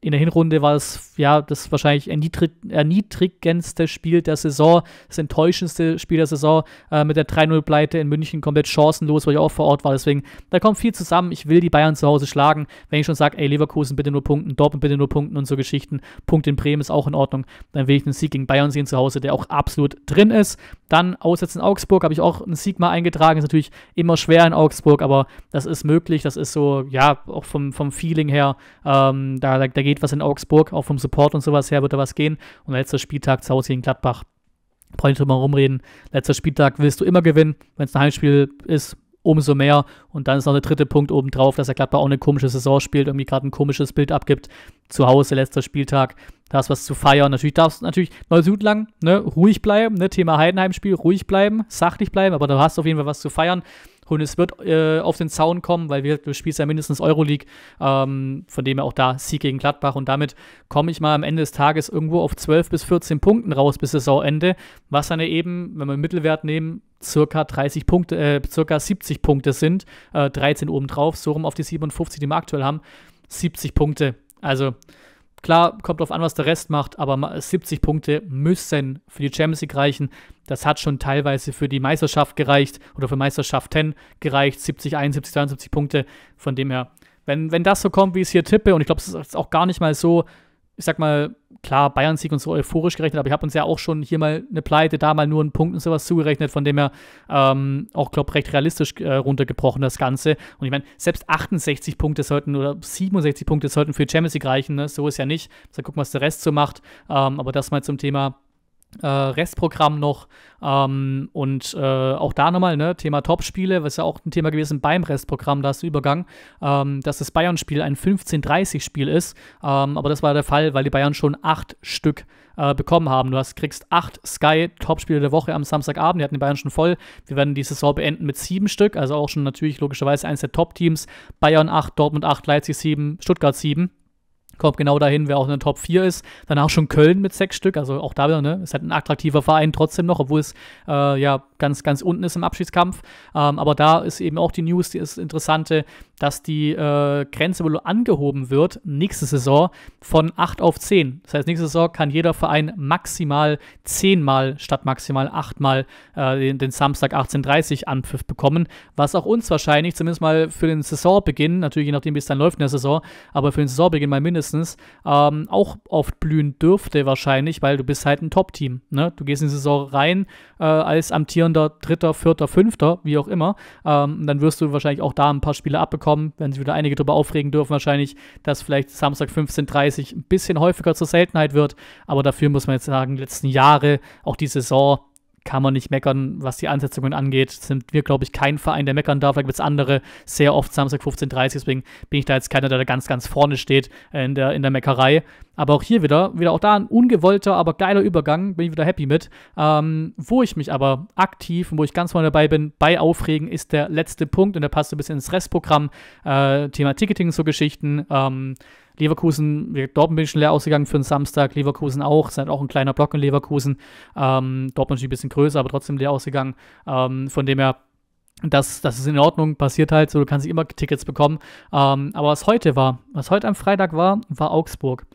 in der Hinrunde war es ja das wahrscheinlich erniedrigendste äh, Spiel der Saison, das enttäuschendste Spiel der Saison äh, mit der 3-0-Pleite in München komplett chancenlos, weil ich auch vor Ort war. Deswegen, da kommt viel zusammen. Ich will die Bayern zu Hause schlagen, wenn ich schon sage, ey, Leverkusen bitte nur punkten, Dortmund bitte nur punkten und so Geschichten. Punkt in Bremen ist auch in Ordnung. Dann will ich einen Sieg gegen Bayern sehen zu Hause, der auch absolut drin ist. Dann aussetzen Augsburg habe ich auch einen Sieg mal eingetragen. Ist natürlich immer schwer in Augsburg, aber das ist möglich. Das ist so, ja, auch vom, vom Feeling her, ähm, da, da, da geht was in Augsburg, auch vom Support und sowas her wird da was gehen. Und letzter Spieltag zu Hause gegen Gladbach. Brauche ich drüber rumreden. Letzter Spieltag willst du immer gewinnen. Wenn es ein Heimspiel ist, umso mehr. Und dann ist noch der dritte Punkt obendrauf, dass er Gladbach auch eine komische Saison spielt, irgendwie gerade ein komisches Bild abgibt. Zu Hause, letzter Spieltag, da ist was zu feiern. Natürlich darfst du natürlich 90 Minuten lang ne, ruhig bleiben, ne, Thema Heidenheim-Spiel, ruhig bleiben, sachlich bleiben, aber da hast du auf jeden Fall was zu feiern. Und es wird äh, auf den Zaun kommen, weil wir, du spielst ja mindestens Euroleague, ähm, von dem her auch da Sieg gegen Gladbach und damit komme ich mal am Ende des Tages irgendwo auf 12 bis 14 Punkten raus bis Saisonende, was dann eben, wenn wir den Mittelwert nehmen, circa 30 Punkte, äh, circa 70 Punkte sind, äh, 13 obendrauf, so rum auf die 57, die wir aktuell haben, 70 Punkte. Also Klar, kommt drauf an, was der Rest macht, aber 70 Punkte müssen für die Champions League reichen. Das hat schon teilweise für die Meisterschaft gereicht oder für Meisterschaften gereicht. 70, 71, 72 Punkte. Von dem her, wenn, wenn das so kommt, wie ich es hier tippe, und ich glaube, es ist auch gar nicht mal so, ich sag mal, klar, Bayern-Sieg und so euphorisch gerechnet, aber ich habe uns ja auch schon hier mal eine Pleite, da mal nur einen Punkt und sowas zugerechnet, von dem her ähm, auch, glaube recht realistisch äh, runtergebrochen das Ganze. Und ich meine, selbst 68 Punkte sollten oder 67 Punkte sollten für Champions League reichen, ne? so ist ja nicht. Also gucken, was der Rest so macht. Ähm, aber das mal zum Thema äh, Restprogramm noch. Ähm, und äh, auch da nochmal, ne, Thema Topspiele, was ja auch ein Thema gewesen beim Restprogramm, da hast du Übergang, ähm, dass das Bayern-Spiel ein 15-30-Spiel ist. Ähm, aber das war der Fall, weil die Bayern schon acht Stück äh, bekommen haben. Du hast, kriegst acht Sky-Topspiele der Woche am Samstagabend. Die hatten die Bayern schon voll. Wir werden die Saison beenden mit sieben Stück, also auch schon natürlich logischerweise eins der Top-Teams. Bayern 8, Dortmund 8, Leipzig 7, Stuttgart 7 kommt genau dahin, wer auch in der Top 4 ist. Danach schon Köln mit sechs Stück, also auch da wieder, ne, ist halt ein attraktiver Verein trotzdem noch, obwohl es äh, ja ganz, ganz unten ist im Abschiedskampf. Ähm, aber da ist eben auch die News, die ist interessante, dass die äh, Grenze wohl angehoben wird nächste Saison von 8 auf 10. Das heißt, nächste Saison kann jeder Verein maximal 10 Mal statt maximal 8 Mal äh, den, den, Samstag 18.30 Anpfiff bekommen, was auch uns wahrscheinlich zumindest mal für den Saisonbeginn, natürlich je nachdem, wie es dann läuft in der Saison, aber für den Saisonbeginn mal mindestens, ähm, auch oft blühen dürfte wahrscheinlich, weil du bist halt ein Top-Team. Ne? Du gehst in die Saison rein äh, als amtierender Dritter, Vierter, Fünfter, wie auch immer. Ähm, dann wirst du wahrscheinlich auch da ein paar Spiele abbekommen kommen, wenn sich wieder einige darüber aufregen dürfen, wahrscheinlich, dass vielleicht Samstag 15.30 Uhr ein bisschen häufiger zur Seltenheit wird. Aber dafür muss man jetzt sagen, die letzten Jahre, auch die Saison, kann man nicht meckern, was die Ansetzungen angeht. Sind wir, glaube ich, kein Verein, der meckern darf. Da gibt es andere sehr oft Samstag 15.30 deswegen bin ich da jetzt keiner, der da ganz, ganz vorne steht in der, in der Meckerei. Aber auch hier wieder, wieder auch da ein ungewollter, aber geiler Übergang, bin ich wieder happy mit. Ähm, wo ich mich aber aktiv und wo ich ganz vorne dabei bin, bei Aufregen ist der letzte Punkt und der passt ein bisschen ins Restprogramm. Äh, Thema Ticketing, so Geschichten. Ähm, Leverkusen, Dortmund bin ich schon leer ausgegangen für den Samstag, Leverkusen auch, es ist halt auch ein kleiner Block in Leverkusen. Ähm, Dortmund ist ein bisschen größer, aber trotzdem leer ausgegangen. Ähm, von dem her, das, das ist in Ordnung, passiert halt so, du kannst immer Tickets bekommen. Ähm, aber was heute war, was heute am Freitag war, war Augsburg.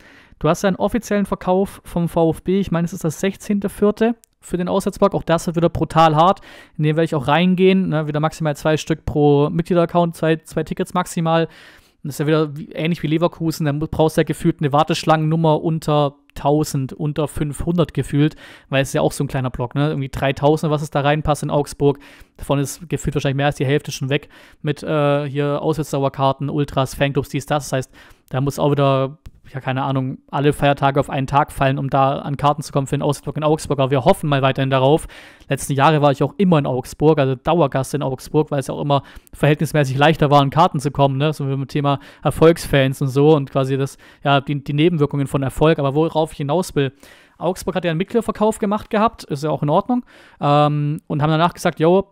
Du hast einen offiziellen Verkauf vom VfB, ich meine, es ist das 16.04. für den Auswärtsblock. Auch das wird wieder brutal hart. In den werde ich auch reingehen. Ne? Wieder maximal zwei Stück pro Mitgliederaccount, zwei, zwei Tickets maximal das ist ja wieder ähnlich wie Leverkusen, da brauchst du ja gefühlt eine Warteschlangennummer unter 1000, unter 500 gefühlt, weil es ist ja auch so ein kleiner Block, ne? Irgendwie 3000, was es da reinpasst in Augsburg. Davon ist gefühlt wahrscheinlich mehr als die Hälfte schon weg mit äh, hier Auswärtsdauerkarten, Ultras, Fanclubs, dies, das. Das heißt, da muss auch wieder ja, keine Ahnung, alle Feiertage auf einen Tag fallen, um da an Karten zu kommen für den Ausflug in Augsburg. Aber wir hoffen mal weiterhin darauf. Letzten Jahre war ich auch immer in Augsburg, also Dauergast in Augsburg, weil es ja auch immer verhältnismäßig leichter war, an Karten zu kommen. Ne? So mit dem Thema Erfolgsfans und so und quasi das, ja, die, die Nebenwirkungen von Erfolg. Aber worauf ich hinaus will, Augsburg hat ja einen Mitgliederverkauf gemacht gehabt, ist ja auch in Ordnung. Ähm, und haben danach gesagt, yo,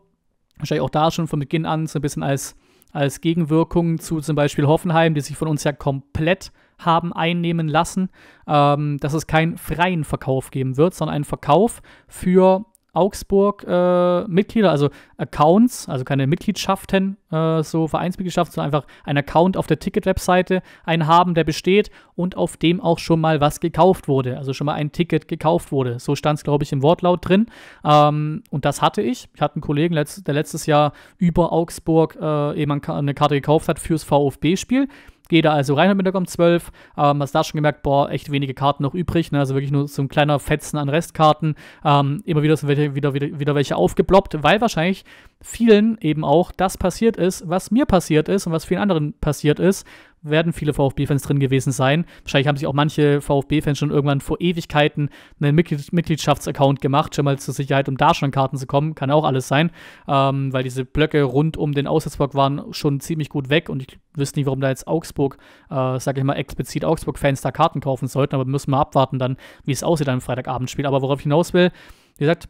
wahrscheinlich auch da schon von Beginn an so ein bisschen als, als Gegenwirkung zu zum Beispiel Hoffenheim, die sich von uns ja komplett haben einnehmen lassen, ähm, dass es keinen freien Verkauf geben wird, sondern einen Verkauf für Augsburg-Mitglieder, äh, also Accounts, also keine Mitgliedschaften, äh, so Vereinsmitgliedschaften, sondern einfach einen Account auf der Ticket-Webseite, ein haben, der besteht und auf dem auch schon mal was gekauft wurde, also schon mal ein Ticket gekauft wurde. So stand es, glaube ich, im Wortlaut drin. Ähm, und das hatte ich. Ich hatte einen Kollegen, letzt, der letztes Jahr über Augsburg äh, eben eine Karte gekauft hat fürs VfB-Spiel. Gehe da also rein am Mittag um 12. Ähm, hast da schon gemerkt, boah, echt wenige Karten noch übrig. Ne? Also wirklich nur so ein kleiner Fetzen an Restkarten. Ähm, immer wieder sind welche, wieder, wieder, wieder welche aufgeploppt, weil wahrscheinlich vielen eben auch das passiert ist, was mir passiert ist und was vielen anderen passiert ist, werden viele VfB-Fans drin gewesen sein. Wahrscheinlich haben sich auch manche VfB-Fans schon irgendwann vor Ewigkeiten einen Mitglied Mitgliedschaftsaccount gemacht, schon mal zur Sicherheit, um da schon an Karten zu kommen. Kann auch alles sein, ähm, weil diese Blöcke rund um den Auswärtsblock waren schon ziemlich gut weg und ich wüsste nicht, warum da jetzt Augsburg, äh, sage ich mal, explizit Augsburg-Fans da Karten kaufen sollten, aber müssen wir abwarten dann, wie es aussieht am Freitagabendspiel. Aber worauf ich hinaus will, wie gesagt,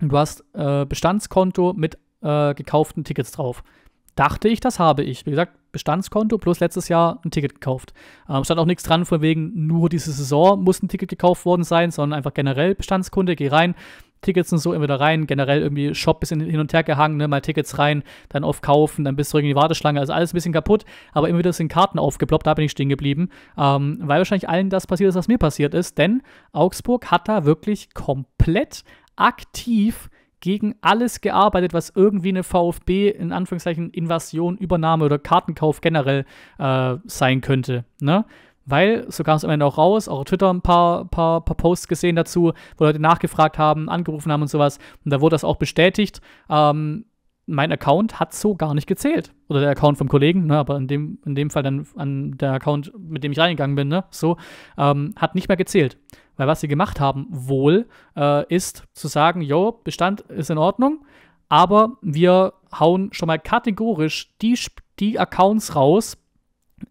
du hast äh, Bestandskonto mit äh, gekauften Tickets drauf dachte ich, das habe ich. Wie gesagt, Bestandskonto plus letztes Jahr ein Ticket gekauft. Ähm, stand auch nichts dran, von wegen nur diese Saison muss ein Ticket gekauft worden sein, sondern einfach generell Bestandskunde, geh rein. Tickets und so immer da rein, generell irgendwie Shop bisschen hin und her gehangen, ne? mal Tickets rein, dann oft kaufen, dann bist du irgendwie in die Warteschlange, also alles ein bisschen kaputt, aber immer wieder sind Karten aufgeploppt, da bin ich stehen geblieben, ähm, weil wahrscheinlich allen das passiert ist, was mir passiert ist, denn Augsburg hat da wirklich komplett aktiv gegen alles gearbeitet, was irgendwie eine VfB in Anführungszeichen Invasion, Übernahme oder Kartenkauf generell äh, sein könnte. Ne? Weil, so kam es am Ende auch raus, auch auf Twitter ein paar, paar, paar Posts gesehen dazu, wo Leute nachgefragt haben, angerufen haben und sowas. Und da wurde das auch bestätigt. Ähm, mein Account hat so gar nicht gezählt. Oder der Account vom Kollegen, ne, aber in dem, in dem Fall dann an der Account, mit dem ich reingegangen bin, ne, so, ähm, hat nicht mehr gezählt. Weil was sie gemacht haben, wohl, äh, ist zu sagen, jo, Bestand ist in Ordnung, aber wir hauen schon mal kategorisch die, die Accounts raus,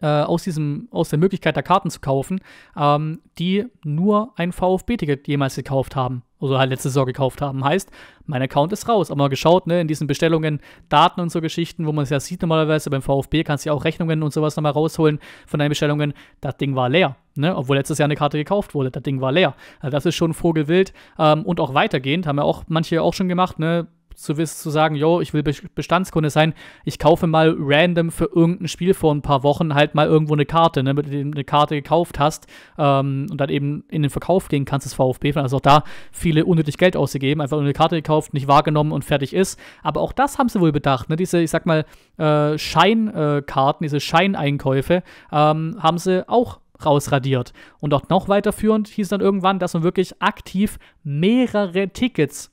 äh, aus, diesem, aus der Möglichkeit der Karten zu kaufen, ähm, die nur ein VfB-Ticket jemals gekauft haben oder halt letzte Saison gekauft haben. Heißt, mein Account ist raus. Aber mal geschaut, ne, in diesen Bestellungen, Daten und so Geschichten, wo man es ja sieht normalerweise, beim VfB kannst du ja auch Rechnungen und sowas nochmal rausholen von deinen Bestellungen. Das Ding war leer, ne, obwohl letztes Jahr eine Karte gekauft wurde. Das Ding war leer. Also das ist schon vogelwild ähm, und auch weitergehend, haben ja auch manche auch schon gemacht, ne, zu wissen, zu sagen, yo, ich will Bestandskunde sein, ich kaufe mal random für irgendein Spiel vor ein paar Wochen halt mal irgendwo eine Karte, ne, mit der du eine Karte gekauft hast ähm, und dann eben in den Verkauf gehen kannst, das VfB. Also auch da viele unnötig Geld ausgegeben, einfach nur eine Karte gekauft, nicht wahrgenommen und fertig ist. Aber auch das haben sie wohl bedacht, ne? diese, ich sag mal, äh, Scheinkarten, äh, diese Scheineinkäufe ähm, haben sie auch rausradiert. Und auch noch weiterführend hieß dann irgendwann, dass man wirklich aktiv mehrere Tickets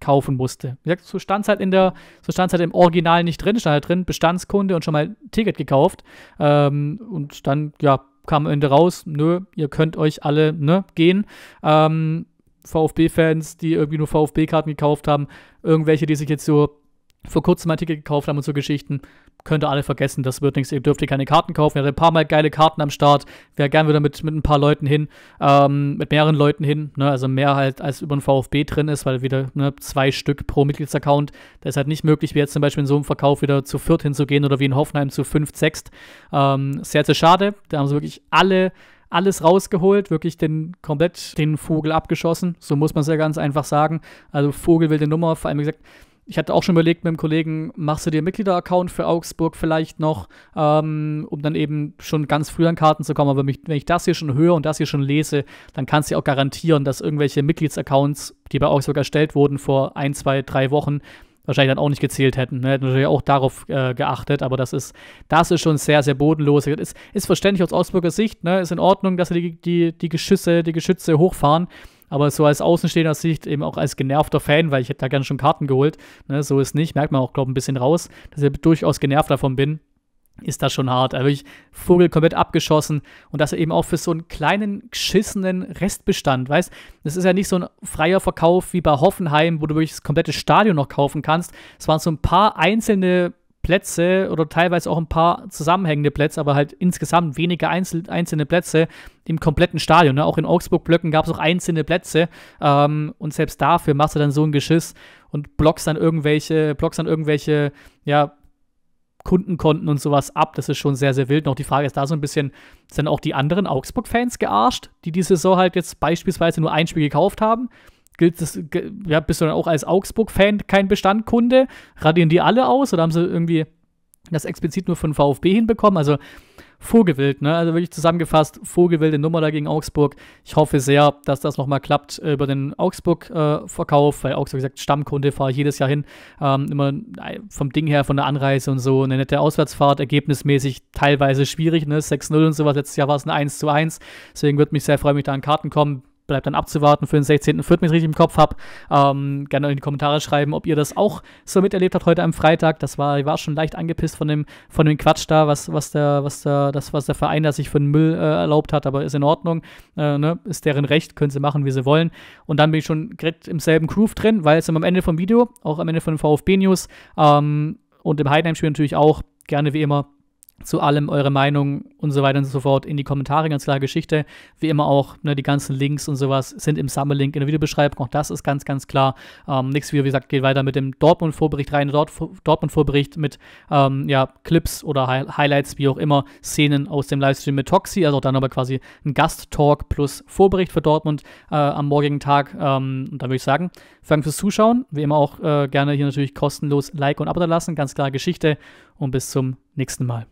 kaufen musste. Wie gesagt, so stand es halt in der, so stand halt im Original nicht drin, stand halt drin, Bestandskunde und schon mal ein Ticket gekauft. Ähm, und dann, ja, kam am Ende raus, nö, ihr könnt euch alle, ne, gehen. Ähm, VfB-Fans, die irgendwie nur VfB-Karten gekauft haben, irgendwelche, die sich jetzt so vor kurzem ein Ticket gekauft haben und so Geschichten könnt ihr alle vergessen, das wird nichts, ihr dürft ihr keine Karten kaufen, ihr habt ein paar Mal geile Karten am Start, wäre gern wieder mit, mit ein paar Leuten hin, ähm, mit mehreren Leuten hin, ne? also mehr halt als über ein VfB drin ist, weil wieder ne, zwei Stück pro Mitgliedsaccount, da ist halt nicht möglich, wie jetzt zum Beispiel in so einem Verkauf wieder zu viert hinzugehen oder wie in Hoffenheim zu fünft, sechst, ähm, sehr, sehr schade, da haben sie wirklich alle alles rausgeholt, wirklich den komplett den Vogel abgeschossen. So muss man es ja ganz einfach sagen. Also Vogel will die Nummer, vor allem gesagt, ich hatte auch schon überlegt mit dem Kollegen, machst du dir einen Mitglieder-Account für Augsburg vielleicht noch, ähm, um dann eben schon ganz früh an Karten zu kommen. Aber mich, wenn ich das hier schon höre und das hier schon lese, dann kannst du dir auch garantieren, dass irgendwelche Mitgliedsaccounts, die bei Augsburg erstellt wurden vor ein, zwei, drei Wochen, wahrscheinlich dann auch nicht gezählt hätten. Ne? Hätten natürlich auch darauf äh, geachtet, aber das ist, das ist schon sehr, sehr bodenlos. Ist, ist verständlich aus Augsburger Sicht, ne? ist in Ordnung, dass sie die, die Geschüsse, die Geschütze hochfahren aber so als außenstehender Sicht, eben auch als genervter Fan, weil ich hätte da gerne schon Karten geholt, ne, so ist nicht, merkt man auch, glaube ich, ein bisschen raus, dass ich durchaus genervt davon bin, ist das schon hart. Also ich Vogel komplett abgeschossen und das eben auch für so einen kleinen geschissenen Restbestand, weißt? Das ist ja nicht so ein freier Verkauf wie bei Hoffenheim, wo du wirklich das komplette Stadion noch kaufen kannst. Es waren so ein paar einzelne Plätze oder teilweise auch ein paar zusammenhängende Plätze, aber halt insgesamt weniger einzel einzelne Plätze im kompletten Stadion. Ne? Auch in Augsburg-Blöcken gab es auch einzelne Plätze ähm, und selbst dafür machst du dann so ein Geschiss und blockst dann irgendwelche, blockst dann irgendwelche, ja, Kundenkonten und sowas ab. Das ist schon sehr, sehr wild. Noch die Frage ist da so ein bisschen, sind auch die anderen Augsburg-Fans gearscht, die diese Saison halt jetzt beispielsweise nur ein Spiel gekauft haben? gilt das, ja, bist du dann auch als Augsburg-Fan kein Bestandkunde? Radieren die alle aus oder haben sie irgendwie das explizit nur von VfB hinbekommen? Also Vogelwild, ne? Also wirklich zusammengefasst, Vogelwilde Nummer dagegen Augsburg. Ich hoffe sehr, dass das nochmal klappt äh, über den Augsburg-Verkauf, äh, weil Augsburg gesagt, Stammkunde fahre ich jedes Jahr hin. Ähm, immer äh, vom Ding her, von der Anreise und so, eine nette Auswärtsfahrt, ergebnismäßig teilweise schwierig, ne? 6-0 und sowas. Letztes Jahr war es ein 1 zu 1. Deswegen würde mich sehr freuen, wenn ich da an Karten kommen bleibt dann abzuwarten für den 16.04., wenn ich richtig im Kopf habe. Ähm, gerne in die Kommentare schreiben, ob ihr das auch so miterlebt habt heute am Freitag. Das war, ich war schon leicht angepisst von dem, von dem Quatsch da, was, was, der, was, der, das, was der Verein da sich für den Müll äh, erlaubt hat, aber ist in Ordnung. Äh, ne? Ist deren Recht, können sie machen, wie sie wollen. Und dann bin ich schon direkt im selben Groove drin, weil es am Ende vom Video, auch am Ende von den VfB News ähm, und im Heidenheim-Spiel natürlich auch, gerne wie immer zu allem eure Meinung und so weiter und so fort in die Kommentare, ganz klar Geschichte. Wie immer auch, ne, die ganzen Links und sowas sind im Summerlink in der Videobeschreibung, auch das ist ganz, ganz klar. Ähm, nächstes Video, wie gesagt, geht weiter mit dem Dortmund-Vorbericht rein, Dort Dortmund-Vorbericht mit ähm, ja, Clips oder Hi Highlights, wie auch immer, Szenen aus dem Livestream mit Toxi, also dann aber quasi ein Gast-Talk plus Vorbericht für Dortmund äh, am morgigen Tag. Ähm, und dann würde ich sagen, danke fürs Zuschauen, wie immer auch äh, gerne hier natürlich kostenlos Like und Abo lassen, ganz klar Geschichte und bis zum nächsten Mal nächsten Mal.